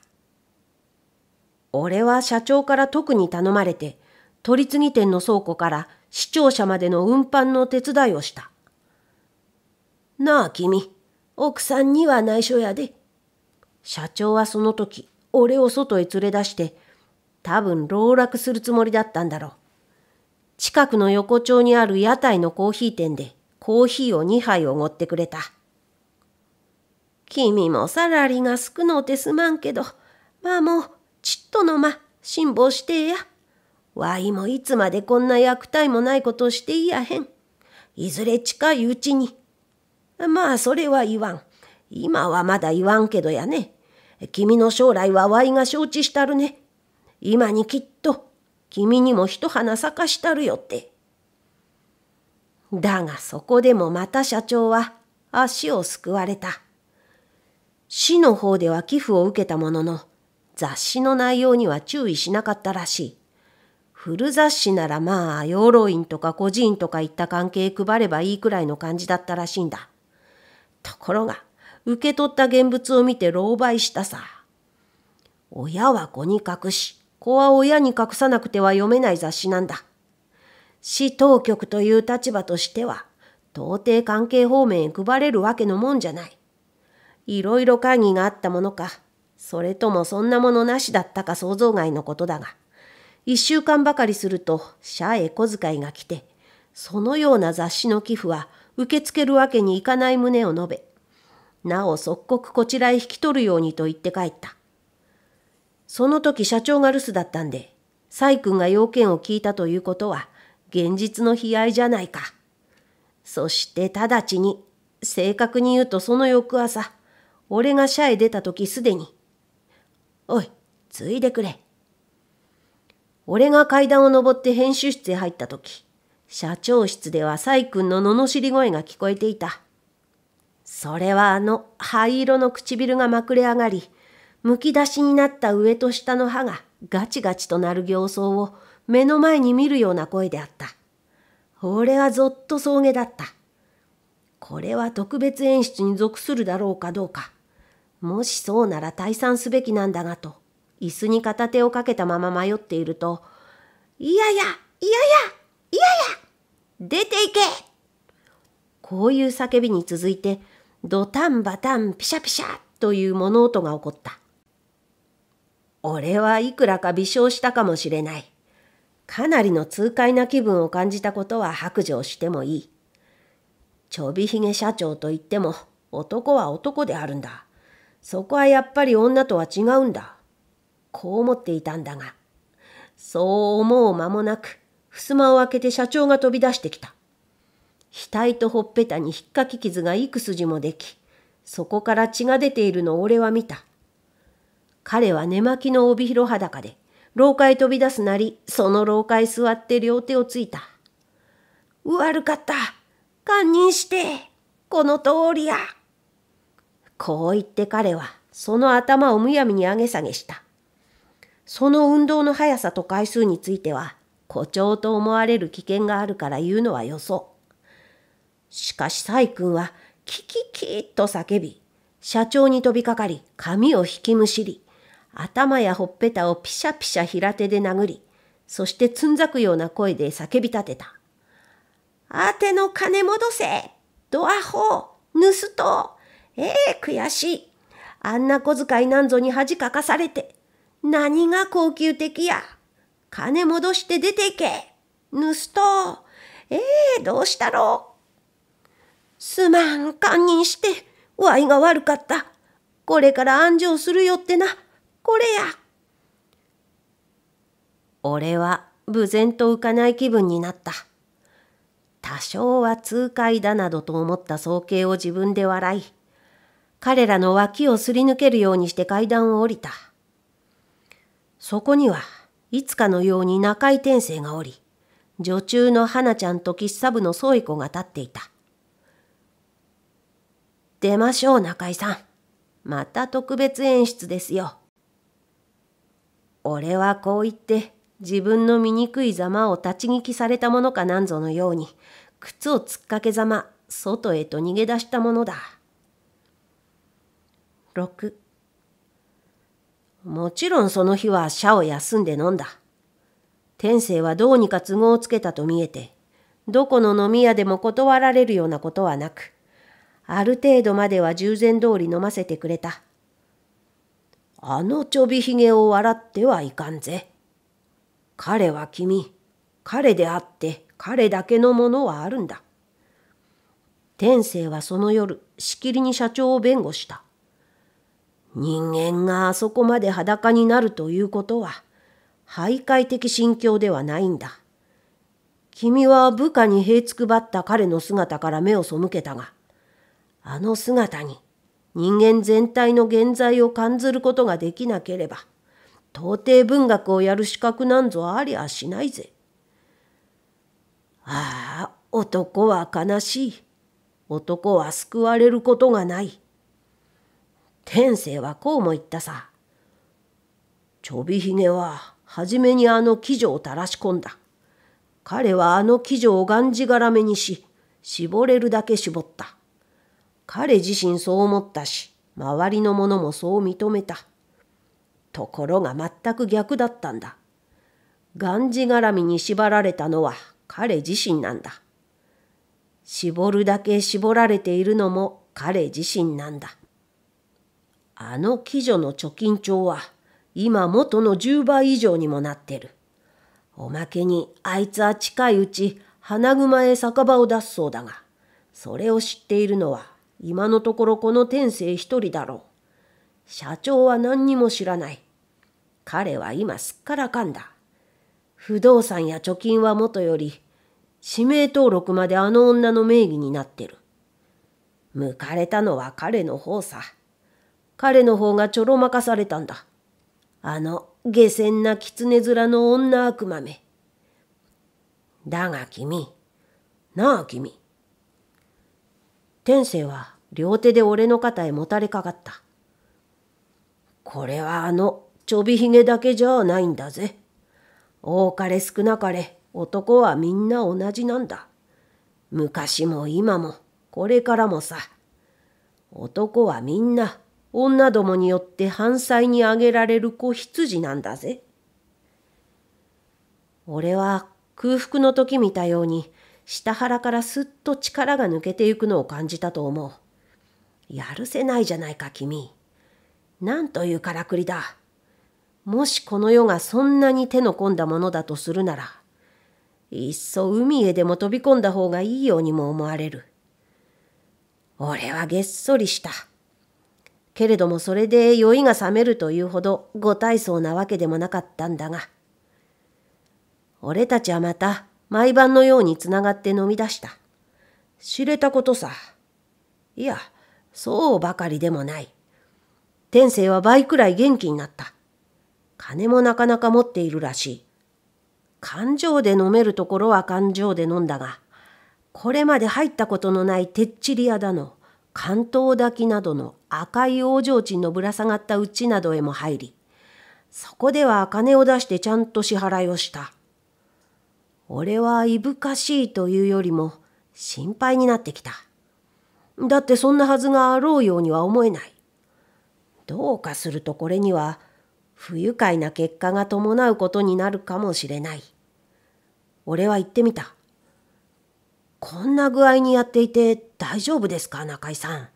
俺は社長から特に頼まれて、取り次ぎ店の倉庫から視聴者までの運搬の手伝いをした。なあ君、奥さんには内緒やで。社長はその時、俺を外へ連れ出して、多分籠絡するつもりだったんだろう。近くの横丁にある屋台のコーヒー店でコーヒーを2杯おごってくれた。君もサラリーが少のうてすまんけど、まあもう、ちっとのま、辛抱してや。わいもいつまでこんな役体もないことしていやへん。いずれ近いうちに。まあ、それは言わん。今はまだ言わんけどやね。君の将来はわいが承知したるね。今にきっと、君にも一花咲かしたるよって。だがそこでもまた社長は足をすくわれた。市の方では寄付を受けたものの、雑誌の内容には注意しなかったらしい。古雑誌ならまあ、養老院とか孤児院とかいった関係配ればいいくらいの感じだったらしいんだ。ところが、受け取った現物を見て狼狽したさ。親は子に隠し、子は親に隠さなくては読めない雑誌なんだ。市当局という立場としては、到底関係方面へ配れるわけのもんじゃない。いろいろ会議があったものか、それともそんなものなしだったか想像外のことだが、一週間ばかりすると社へ小遣いが来て、そのような雑誌の寄付は受け付けるわけにいかない旨を述べ、なお即刻こちらへ引き取るようにと言って帰った。その時社長が留守だったんで、細君が要件を聞いたということは、現実の悲哀じゃないか。そして直ちに、正確に言うとその翌朝、俺が社へ出た時すでに、おい、ついでくれ。俺が階段を登って編集室へ入った時、社長室ではサイ君の罵り声が聞こえていた。それはあの灰色の唇がまくれ上がり、むき出しになった上と下の歯がガチガチとなる形相を目の前に見るような声であった。俺はぞっと草下だった。これは特別演出に属するだろうかどうか。もしそうなら退散すべきなんだがと、椅子に片手をかけたまま迷っていると、いやいや、いやいや、いやいや、出ていけこういう叫びに続いて、ドタンバタンピシャピシャという物音が起こった。俺はいくらか微笑したかもしれない。かなりの痛快な気分を感じたことは白状してもいい。ちょびひげ社長といっても男は男であるんだ。そこはやっぱり女とは違うんだ。こう思っていたんだが、そう思う間もなく、襖を開けて社長が飛び出してきた。額とほっぺたにひっかき傷が幾筋もでき、そこから血が出ているのを俺は見た。彼は寝巻きの帯広裸で、廊下へ飛び出すなり、その廊下へ座って両手をついた。悪かった。堪忍して。この通りや。こう言って彼はその頭をむやみに上げ下げした。その運動の速さと回数については誇張と思われる危険があるから言うのはよそう。しかしイ君はキキキッと叫び、社長に飛びかかり髪を引きむしり、頭やほっぺたをピシャピシャ平手で殴り、そしてつんざくような声で叫び立てた。あての金戻せドアホー盗人ええー、悔しい。あんな小遣いなんぞに恥かかされて、何が高級的や。金戻して出ていけ。盗とええー、どうしたろう。すまん、堪忍して。わいが悪かった。これから安城するよってな。これや。俺は、無然と浮かない気分になった。多少は痛快だなどと思った総計を自分で笑い、彼らの脇をすり抜けるようにして階段を降りた。そこには、いつかのように中井天生がおり、女中の花ちゃんと喫茶部の宗子が立っていた。出ましょう、中井さん。また特別演出ですよ。俺はこう言って、自分の醜いざまを立ち聞きされたものかなんぞのように、靴をつっかけざま、外へと逃げ出したものだ。6もちろんその日は社を休んで飲んだ。天性はどうにか都合をつけたと見えて、どこの飲み屋でも断られるようなことはなく、ある程度までは従前通り飲ませてくれた。あのちょびひげを笑ってはいかんぜ。彼は君、彼であって彼だけのものはあるんだ。天性はその夜、しきりに社長を弁護した。人間があそこまで裸になるということは、徘徊的心境ではないんだ。君は部下にへいつくばった彼の姿から目を背けたが、あの姿に人間全体の現在を感ずることができなければ、到底文学をやる資格なんぞありゃしないぜ。ああ、男は悲しい。男は救われることがない。天性はこうも言ったさ。ちょびひげは初めにあの鬼女を垂らし込んだ。彼はあの鬼女をがんじがらめにし、絞れるだけ絞った。彼自身そう思ったし、周りの者もそう認めた。ところが全く逆だったんだ。がんじがらみに縛られたのは彼自身なんだ。絞るだけ絞られているのも彼自身なんだ。あの貴女の貯金帳は今元の10倍以上にもなってる。おまけにあいつは近いうち花熊へ酒場を出すそうだが、それを知っているのは今のところこの天性一人だろう。社長は何にも知らない。彼は今すっからかんだ。不動産や貯金はもとより、指名登録まであの女の名義になってる。向かれたのは彼の方さ。彼の方がちょろまかされたんだ。あの、下船な狐面の女悪魔め。だが君、なあ君。天性は両手で俺の肩へもたれかかった。これはあのちょびひげだけじゃないんだぜ。多かれ少なかれ男はみんな同じなんだ。昔も今もこれからもさ。男はみんな女どもによって犯罪にあげられる子羊なんだぜ。俺は空腹の時見たように下腹からすっと力が抜けていくのを感じたと思う。やるせないじゃないか君。なんというからくりだ。もしこの世がそんなに手の込んだものだとするなら、いっそ海へでも飛び込んだ方がいいようにも思われる。俺はげっそりした。けれどもそれで酔いが覚めるというほどご体操なわけでもなかったんだが。俺たちはまた毎晩のように繋がって飲み出した。知れたことさ。いや、そうばかりでもない。天性は倍くらい元気になった。金もなかなか持っているらしい。感情で飲めるところは感情で飲んだが、これまで入ったことのないてっちり屋だの、関東炊きなどの赤い往生賃のぶら下がったうちなどへも入り、そこでは金を出してちゃんと支払いをした。俺はいぶかしいというよりも心配になってきた。だってそんなはずがあろうようには思えない。どうかするとこれには不愉快な結果が伴うことになるかもしれない。俺は言ってみた。こんな具合にやっていて大丈夫ですか中井さん。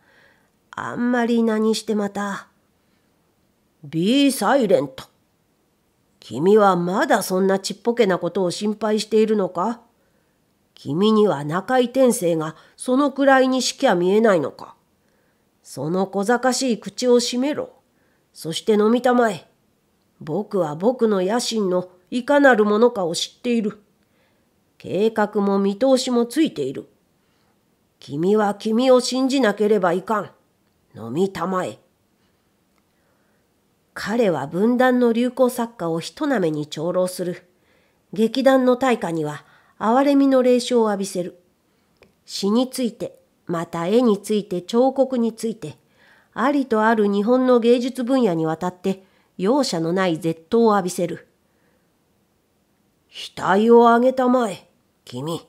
あんまり何してまた。B サイレント。君はまだそんなちっぽけなことを心配しているのか君には中井天生がそのくらいにしきゃ見えないのかその小賢しい口を閉めろ。そして飲みたまえ。僕は僕の野心のいかなるものかを知っている。計画も見通しもついている。君は君を信じなければいかん。飲みたまえ。彼は分断の流行作家をひとなめに長老する。劇団の大家には憐れみの霊障を浴びせる。詩について、また絵について彫刻について、ありとある日本の芸術分野にわたって容赦のない絶倒を浴びせる。額を上げたまえ、君。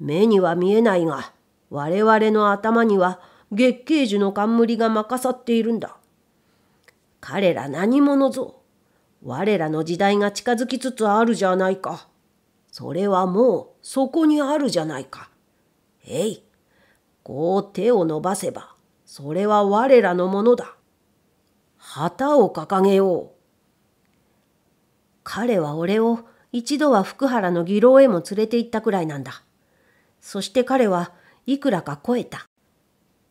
目には見えないが、我々の頭には月桂樹の冠が任さっているんだ。彼ら何者ぞ。我らの時代が近づきつつあるじゃないか。それはもうそこにあるじゃないか。えい、こう手を伸ばせば、それは我らのものだ。旗を掲げよう。彼は俺を一度は福原の義郎へも連れて行ったくらいなんだ。そして彼はいくらか超えた。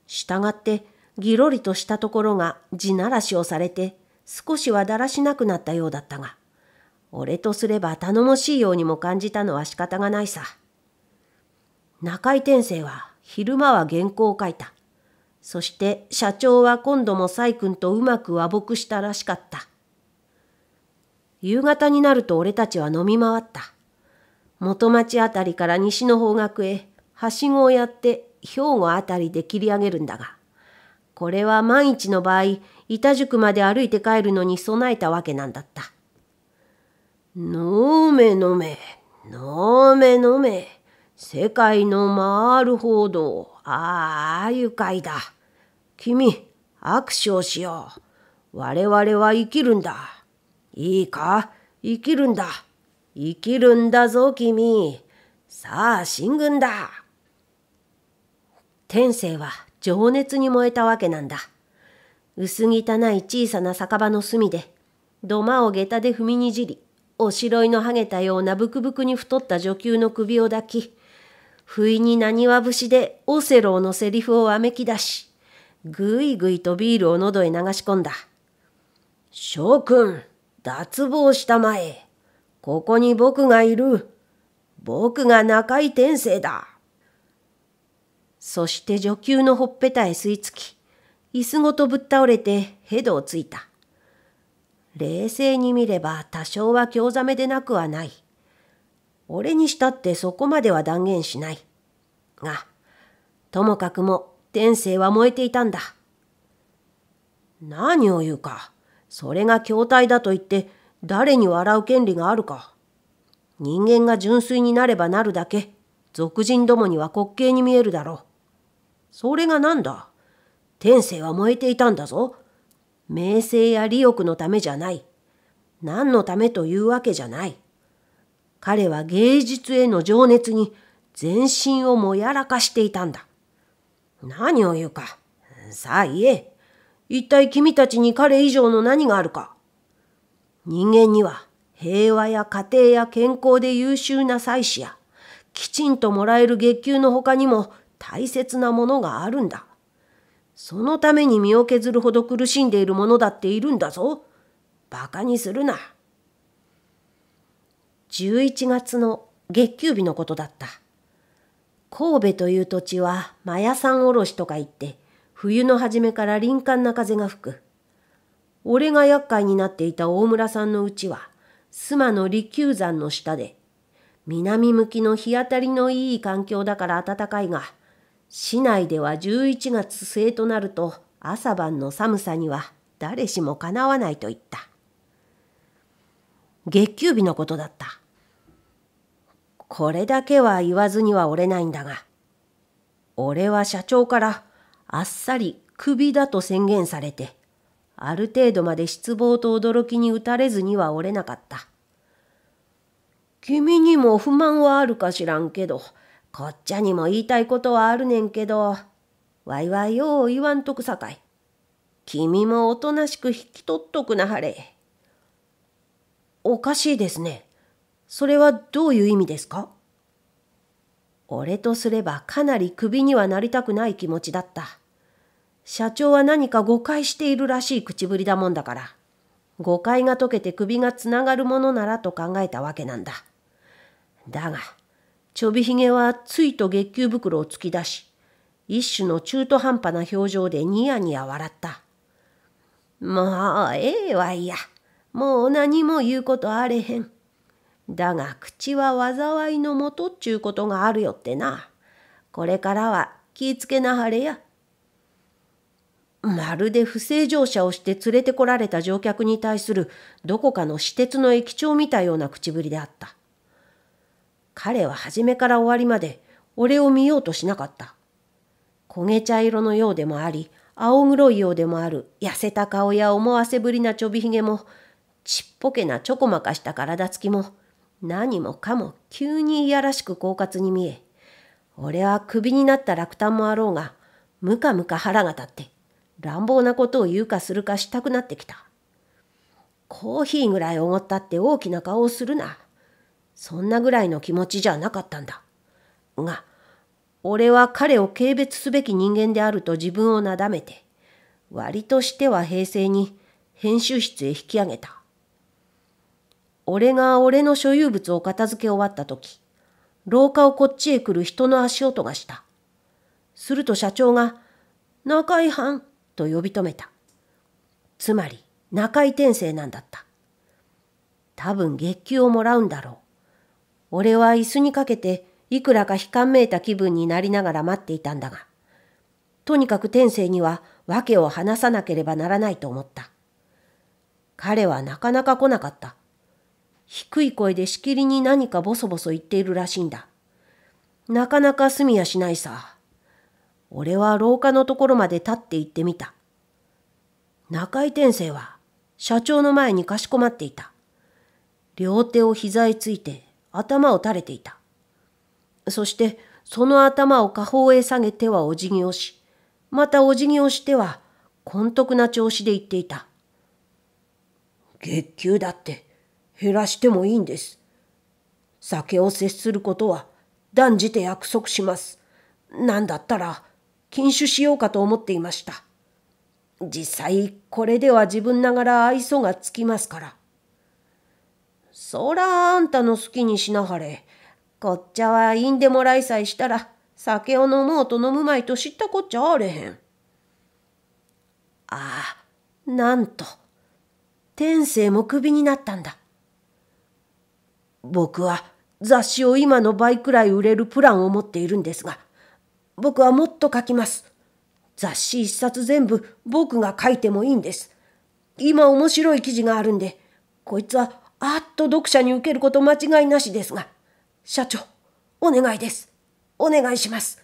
従って、ぎろりとしたところが地ならしをされて、少しはだらしなくなったようだったが、俺とすれば頼もしいようにも感じたのは仕方がないさ。中井天生は昼間は原稿を書いた。そして社長は今度も崔君とうまく和睦したらしかった。夕方になると俺たちは飲み回った。元町あたりから西の方角へ、はしごをやって兵庫辺りで切り上げるんだが、これは万一の場合、板宿まで歩いて帰るのに備えたわけなんだった。のめのめ、のめのめ、世界の回る報道、ああ、愉快だ。君、握手をしよう。我々は生きるんだ。いいか生きるんだ。生きるんだぞ、君。さあ、進軍だ。天性は情熱に燃えたわけなんだ。薄汚い小さな酒場の隅で、土間を下駄で踏みにじり、おしろいのはげたようなブクブクに太った女給の首を抱き、不意に何は節でオセローのセリフをあめき出し、ぐいぐいとビールを喉へ流し込んだ。翔くん、脱帽したまえ。ここに僕がいる。僕が中井天聖だ。そして女給のほっぺたへ吸い付き、椅子ごとぶっ倒れてヘドをついた。冷静に見れば多少は興ざめでなくはない。俺にしたってそこまでは断言しない。が、ともかくも天性は燃えていたんだ。何を言うか。それが筐体だと言って誰に笑う権利があるか。人間が純粋になればなるだけ、俗人どもには滑稽に見えるだろう。それが何だ天性は燃えていたんだぞ。名声や利欲のためじゃない。何のためというわけじゃない。彼は芸術への情熱に全身をもやらかしていたんだ。何を言うか。さあ言え。一体君たちに彼以上の何があるか。人間には平和や家庭や健康で優秀な祭祀や、きちんともらえる月給の他にも大切なものがあるんだ。そのために身を削るほど苦しんでいるものだっているんだぞ。馬鹿にするな。11月の月給日のことだった。神戸という土地はマヤさんおろしとか言って、冬の初めから敏感な風が吹く。俺が厄介になっていた大村さんのうちは、妻の利休山の下で、南向きの日当たりのいい環境だから暖かいが、市内では11月末となると朝晩の寒さには誰しもかなわないと言った。月給日のことだった。これだけは言わずには折れないんだが、俺は社長からあっさりクビだと宣言されて、ある程度まで失望と驚きに打たれずには折れなかった。君にも不満はあるか知らんけど、こっちゃにも言いたいことはあるねんけど、わいわいよう言わんとくさかい。君もおとなしく引き取っとくなはれ。おかしいですね。それはどういう意味ですか俺とすればかなり首にはなりたくない気持ちだった。社長は何か誤解しているらしい口ぶりだもんだから、誤解が解けて首がつながるものならと考えたわけなんだ。だが、ちょびひげはついと月給袋を突き出し、一種の中途半端な表情でニヤニヤ笑った。もうええわいや。もう何も言うことあれへん。だが口は災いのもとっちゅうことがあるよってな。これからは気ぃつけなはれや。まるで不正乗車をして連れてこられた乗客に対するどこかの私鉄の駅長みたいような口ぶりであった。彼は初めから終わりまで俺を見ようとしなかった。焦げ茶色のようでもあり、青黒いようでもある痩せた顔や思わせぶりなちょびひげも、ちっぽけなちょこまかした体つきも、何もかも急にいやらしく狡猾に見え、俺はクビになった落胆もあろうが、むかむか腹が立って、乱暴なことを言うかするかしたくなってきた。コーヒーぐらいおごったって大きな顔をするな。そんなぐらいの気持ちじゃなかったんだ。が、俺は彼を軽蔑すべき人間であると自分をなだめて、割としては平成に編集室へ引き上げた。俺が俺の所有物を片付け終わった時、廊下をこっちへ来る人の足音がした。すると社長が、中井藩と呼び止めた。つまり、中井転生なんだった。多分月給をもらうんだろう。俺は椅子にかけていくらか悲観めいた気分になりながら待っていたんだが、とにかく天性には訳を話さなければならないと思った。彼はなかなか来なかった。低い声でしきりに何かボソボソ言っているらしいんだ。なかなか済みやしないさ。俺は廊下のところまで立って行ってみた。中井天生は社長の前にかしこまっていた。両手を膝へついて頭を垂れていた。そしてその頭を下方へ下げてはお辞儀をし、またお辞儀をしては、根徳な調子で言っていた。月給だって減らしてもいいんです。酒を接することは断じて約束します。なんだったら禁酒しようかと思っていました。実際これでは自分ながら愛想がつきますから。そらあんたの好きにしなはれ。こっちゃは飲んでもらいさえしたら、酒を飲もうと飲むまいと知ったこっちゃあれへん。ああ、なんと、天性もクビになったんだ。僕は雑誌を今の倍くらい売れるプランを持っているんですが、僕はもっと書きます。雑誌一冊全部僕が書いてもいいんです。今面白い記事があるんで、こいつはあっと読者に受けること間違いなしですが、社長、お願いです。お願いします。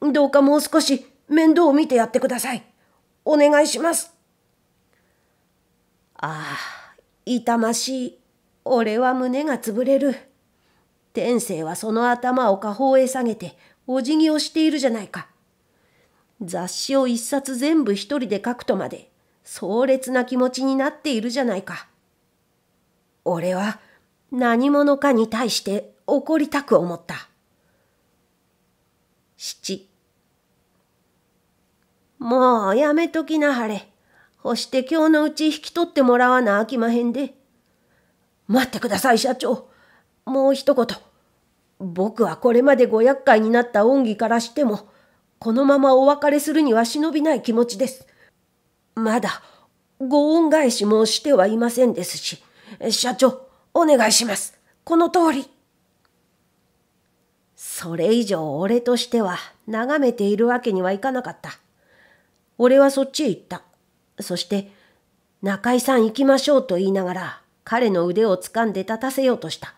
どうかもう少し面倒を見てやってください。お願いします。ああ、痛ましい。俺は胸が潰れる。天性はその頭を下方へ下げて、お辞儀をしているじゃないか。雑誌を一冊全部一人で書くとまで、壮烈な気持ちになっているじゃないか。俺は何者かに対して怒りたく思った。七。もうやめときなはれ。干して今日のうち引き取ってもらわなあきまへんで。待ってください、社長。もう一言。僕はこれまでご厄介になった恩義からしても、このままお別れするには忍びない気持ちです。まだ、ご恩返しもしてはいませんですし。社長、お願いします。この通り。それ以上俺としては眺めているわけにはいかなかった。俺はそっちへ行った。そして、中井さん行きましょうと言いながら、彼の腕を掴んで立たせようとした。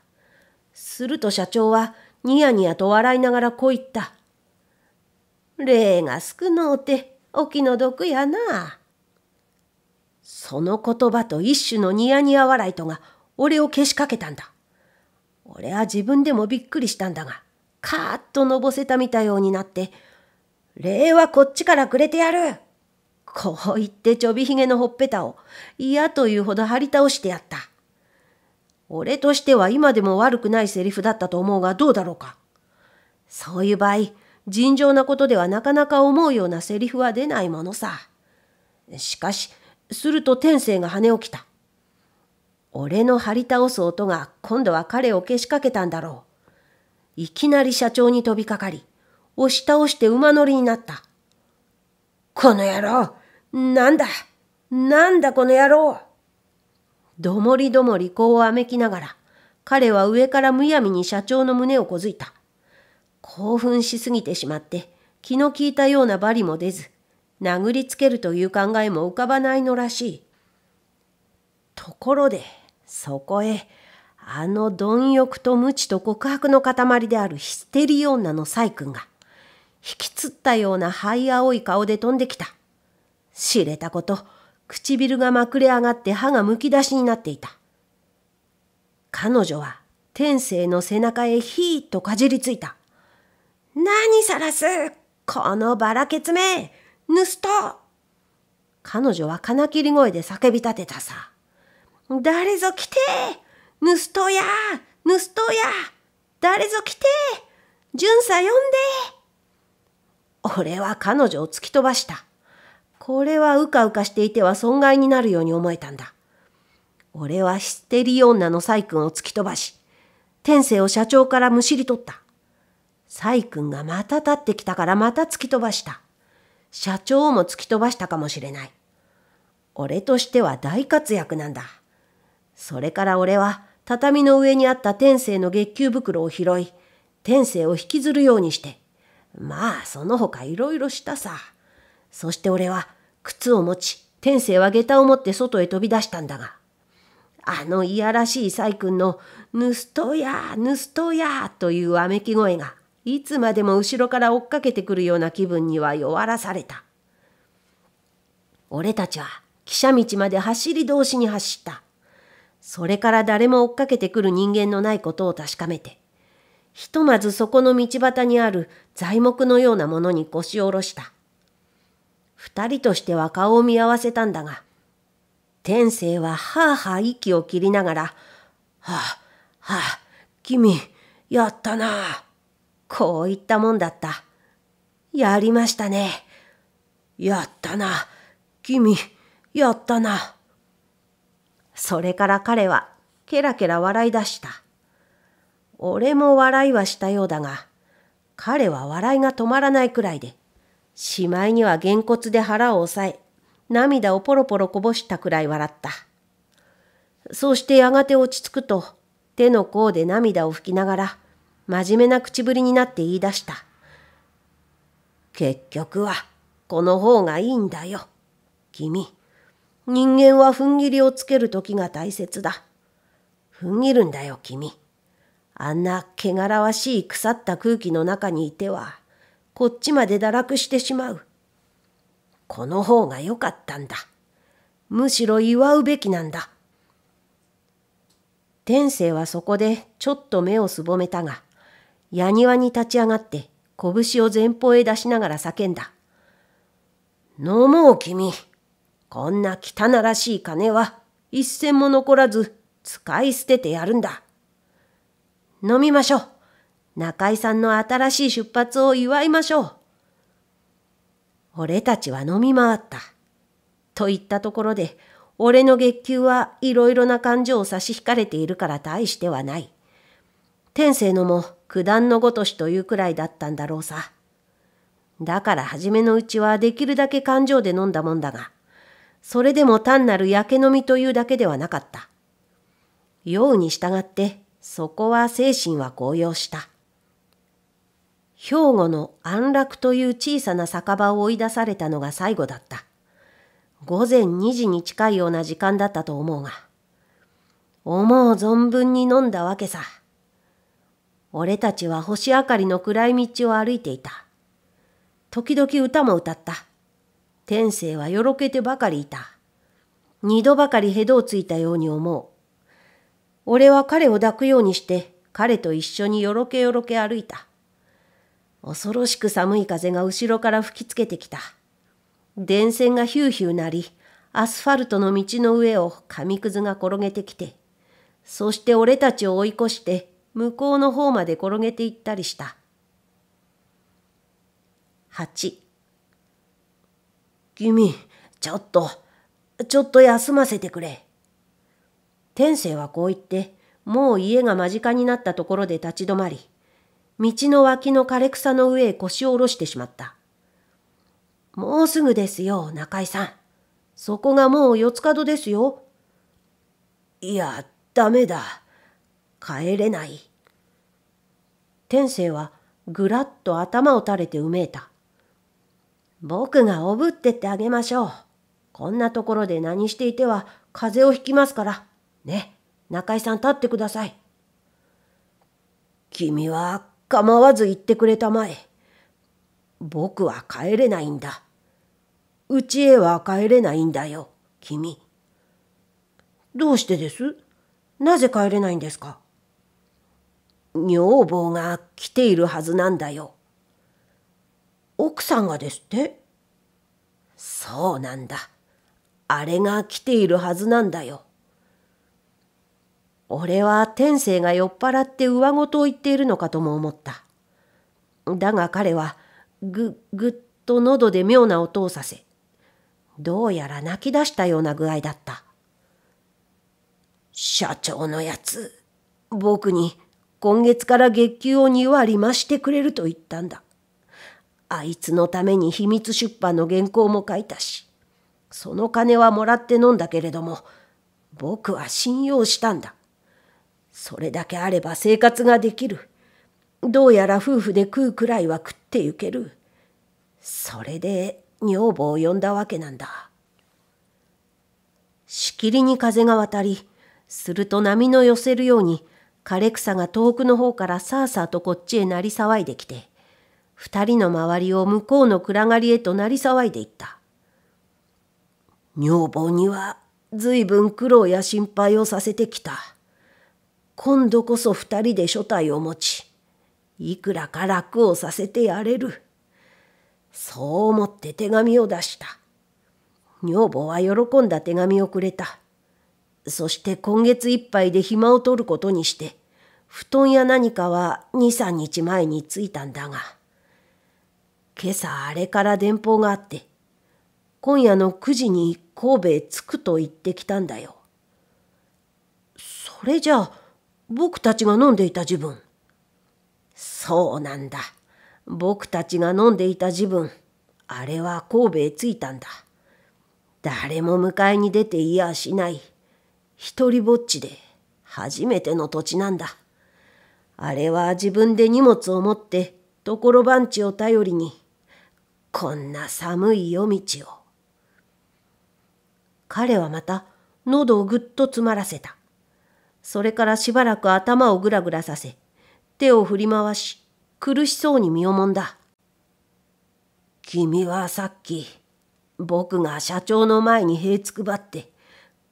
すると社長は、ニヤニヤと笑いながらこう言った。霊が少のうて、お気の毒やなその言葉と一種のニヤニヤ笑いとが俺をけしかけたんだ。俺は自分でもびっくりしたんだが、カーッとのぼせたみたようになって、礼はこっちからくれてやるこう言ってちょびひげのほっぺたを嫌というほど張り倒してやった。俺としては今でも悪くないセリフだったと思うがどうだろうか。そういう場合、尋常なことではなかなか思うようなセリフは出ないものさ。しかし、すると天性が跳ね起きた。俺の張り倒す音が今度は彼をけしかけたんだろう。いきなり社長に飛びかかり、押し倒して馬乗りになった。この野郎なんだなんだこの野郎どもりどもりこうあめきながら、彼は上からむやみに社長の胸をこづいた。興奮しすぎてしまって、気の利いたようなバリも出ず、殴りつけるという考えも浮かばないのらしい。ところで、そこへ、あの貪欲と無知と告白の塊であるヒステリ女のイ君が、引きつったような灰青い顔で飛んできた。知れたこと、唇がまくれ上がって歯がむき出しになっていた。彼女は天性の背中へヒーっとかじりついた。何さらすこのバラケツめ盗人彼女は金切り声で叫び立てたさ。誰ぞ来て盗人や盗人や誰ぞ来て巡査呼んで俺は彼女を突き飛ばした。これはうかうかしていては損害になるように思えたんだ。俺はヒステリー女のサイ君を突き飛ばし、天性を社長からむしり取った。サイ君がまた立ってきたからまた突き飛ばした。社長も突き飛ばしたかもしれない。俺としては大活躍なんだ。それから俺は畳の上にあった天性の月給袋を拾い、天性を引きずるようにして、まあその他いろいろしたさ。そして俺は靴を持ち、天性は下駄を持って外へ飛び出したんだが、あのいやらしい細君の、ぬすとや、ぬすとやというわめき声が、いつまでも後ろから追っかけてくるような気分には弱らされた。俺たちは汽車道まで走り通しに走った。それから誰も追っかけてくる人間のないことを確かめて、ひとまずそこの道端にある材木のようなものに腰を下ろした。二人としては顔を見合わせたんだが、天性ははあはあ息を切りながら、はあ、はあ、君、やったなあ。こういったもんだった。やりましたね。やったな。君、やったな。それから彼は、ケラケラ笑い出した。俺も笑いはしたようだが、彼は笑いが止まらないくらいで、しまいにはげんこつで腹を押さえ、涙をポロポロこぼしたくらい笑った。そうしてやがて落ち着くと、手の甲で涙を拭きながら、真面目な口ぶりになって言い出した。結局は、この方がいいんだよ。君、人間は踏ん切りをつける時が大切だ。踏ん切るんだよ、君。あんな汚らわしい腐った空気の中にいては、こっちまで堕落してしまう。この方が良かったんだ。むしろ祝うべきなんだ。天性はそこでちょっと目をすぼめたが、矢庭に立ち上がって、拳を前方へ出しながら叫んだ。飲もう君。こんな汚らしい金は一銭も残らず使い捨ててやるんだ。飲みましょう。中井さんの新しい出発を祝いましょう。俺たちは飲み回った。と言ったところで、俺の月給はいろいろな感情を差し引かれているから大してはない。天性のも九段のごとしというくらいだったんだろうさ。だから初めのうちはできるだけ感情で飲んだもんだが、それでも単なる焼け飲みというだけではなかった。ように従って、そこは精神は高揚した。兵庫の安楽という小さな酒場を追い出されたのが最後だった。午前2時に近いような時間だったと思うが、思う存分に飲んだわけさ。俺たちは星明かりの暗い道を歩いていた。時々歌も歌った。天性はよろけてばかりいた。二度ばかりヘドをついたように思う。俺は彼を抱くようにして、彼と一緒によろけよろけ歩いた。恐ろしく寒い風が後ろから吹きつけてきた。電線がヒューヒューなり、アスファルトの道の上を紙くずが転げてきて、そして俺たちを追い越して向こうの方まで転げていったりした。8君、ちょっと、ちょっと休ませてくれ。天性はこう言って、もう家が間近になったところで立ち止まり、道の脇の枯れ草の上へ腰を下ろしてしまった。もうすぐですよ、中井さん。そこがもう四つ角ですよ。いや、ダメだ。帰れない。天性はぐらっと頭を垂れてうめいた。僕がおぶってってあげましょう。こんなところで何していては風邪をひきますから。ね、中井さん立ってください。君は構わず言ってくれたまえ。僕は帰れないんだ。うちへは帰れないんだよ、君。どうしてですなぜ帰れないんですか女房が来ているはずなんだよ。奥さんがですってそうなんだ。あれが来ているはずなんだよ。俺は天性が酔っ払って上事を言っているのかとも思った。だが彼はぐぐっと喉で妙な音をさせ、どうやら泣き出したような具合だった。社長のやつ、僕に今月から月給を2割増してくれると言ったんだ。あいつのために秘密出版の原稿も書いたし、その金はもらって飲んだけれども、僕は信用したんだ。それだけあれば生活ができる。どうやら夫婦で食うくらいは食ってゆける。それで女房を呼んだわけなんだ。しきりに風が渡り、すると波の寄せるように、枯れ草が遠くの方からさあさあとこっちへ鳴り騒いできて、二人の周りを向こうの暗がりへと鳴り騒いでいった。女房には随分苦労や心配をさせてきた。今度こそ二人で所帯を持ち、いくらか楽をさせてやれる。そう思って手紙を出した。女房は喜んだ手紙をくれた。そして今月いっぱいで暇を取ることにして、布団や何かは2、3日前に着いたんだが、今朝あれから電報があって、今夜の9時に神戸へ着くと言ってきたんだよ。それじゃあ、僕たちが飲んでいた自分。そうなんだ。僕たちが飲んでいた自分、あれは神戸へ着いたんだ。誰も迎えに出ていやしない。一人ぼっちで初めての土地なんだ。あれは自分で荷物を持ってところを頼りにこんな寒い夜道を。彼はまた喉をぐっと詰まらせた。それからしばらく頭をぐらぐらさせ手を振り回し苦しそうに身をもんだ。君はさっき僕が社長の前に塀つくばって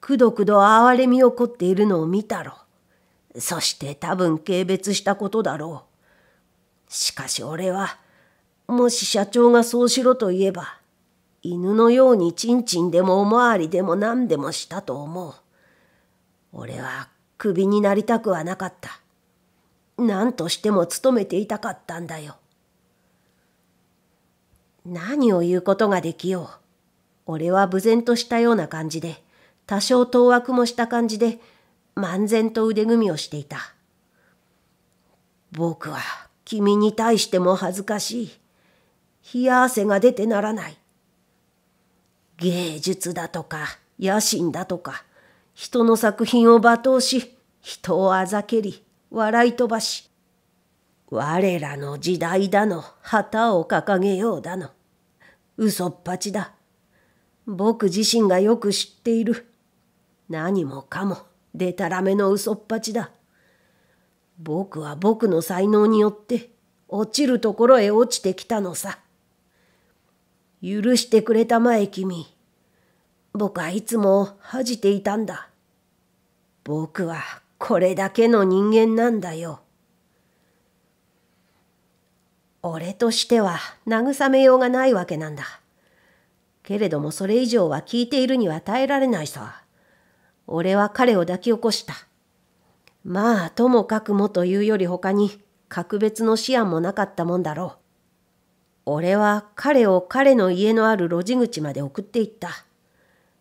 くどくど哀れみ起こっているのを見たろう。そして多分軽蔑したことだろう。しかし俺は、もし社長がそうしろと言えば、犬のようにちんちんでもおまわりでも何でもしたと思う。俺はクビになりたくはなかった。何としても勤めていたかったんだよ。何を言うことができよう。俺は無然としたような感じで、多少当惑もした感じで、漫然と腕組みをしていた。僕は君に対しても恥ずかしい。冷や汗が出てならない。芸術だとか、野心だとか、人の作品を罵倒し、人をあざけり、笑い飛ばし、我らの時代だの、旗を掲げようだの、嘘っぱちだ。僕自身がよく知っている。何もかもでたらめの嘘っぱちだ僕は僕の才能によって落ちるところへ落ちてきたのさ許してくれたまえ君僕はいつも恥じていたんだ僕はこれだけの人間なんだよ俺としては慰めようがないわけなんだけれどもそれ以上は聞いているには耐えられないさ俺は彼を抱き起こした。まあ、ともかくもというより他に、格別の思案もなかったもんだろう。俺は彼を彼の家のある路地口まで送っていった。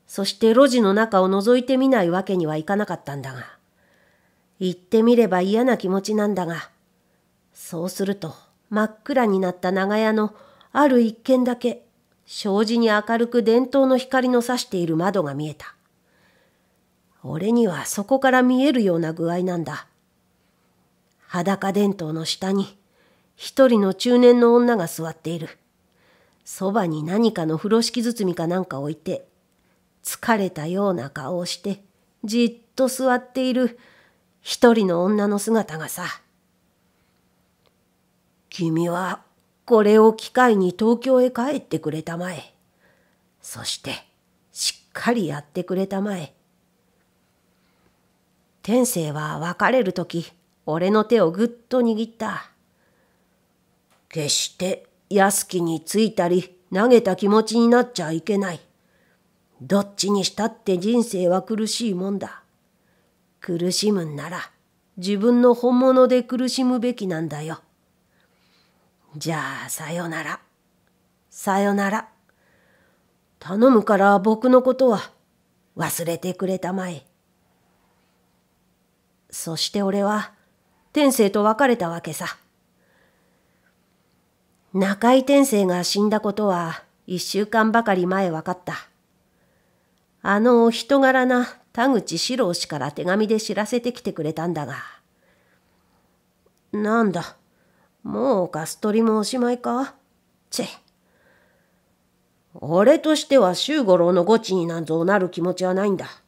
そして路地の中を覗いてみないわけにはいかなかったんだが、行ってみれば嫌な気持ちなんだが、そうすると真っ暗になった長屋のある一軒だけ、障子に明るく伝統の光の差している窓が見えた。俺にはそこから見えるような具合なんだ。裸伝統の下に一人の中年の女が座っている。そばに何かの風呂敷包みかなんか置いて、疲れたような顔をしてじっと座っている一人の女の姿がさ。君はこれを機会に東京へ帰ってくれたまえ。そしてしっかりやってくれたまえ。天性は別れる時俺の手をぐっと握った決して安木についたり投げた気持ちになっちゃいけないどっちにしたって人生は苦しいもんだ苦しむんなら自分の本物で苦しむべきなんだよじゃあさよならさよなら頼むから僕のことは忘れてくれたまえそして俺は、天性と別れたわけさ。中井天性が死んだことは、一週間ばかり前分かった。あのお人柄な田口四郎氏から手紙で知らせてきてくれたんだが。なんだ、もうガス取りもおしまいかチェ。俺としては周五郎の墓地になんぞなる気持ちはないんだ。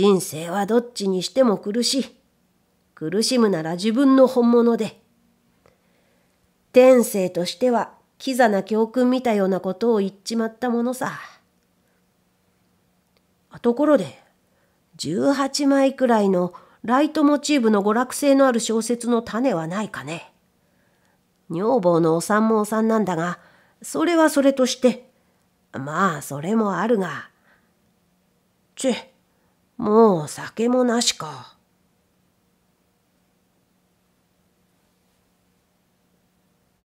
人生はどっちにしても苦しい。苦しむなら自分の本物で。天性としては、キザな教訓見たようなことを言っちまったものさ。ところで、18枚くらいのライトモチーフの娯楽性のある小説の種はないかね。女房のお産もお産なんだが、それはそれとして、まあそれもあるが、チェもう酒もなしか。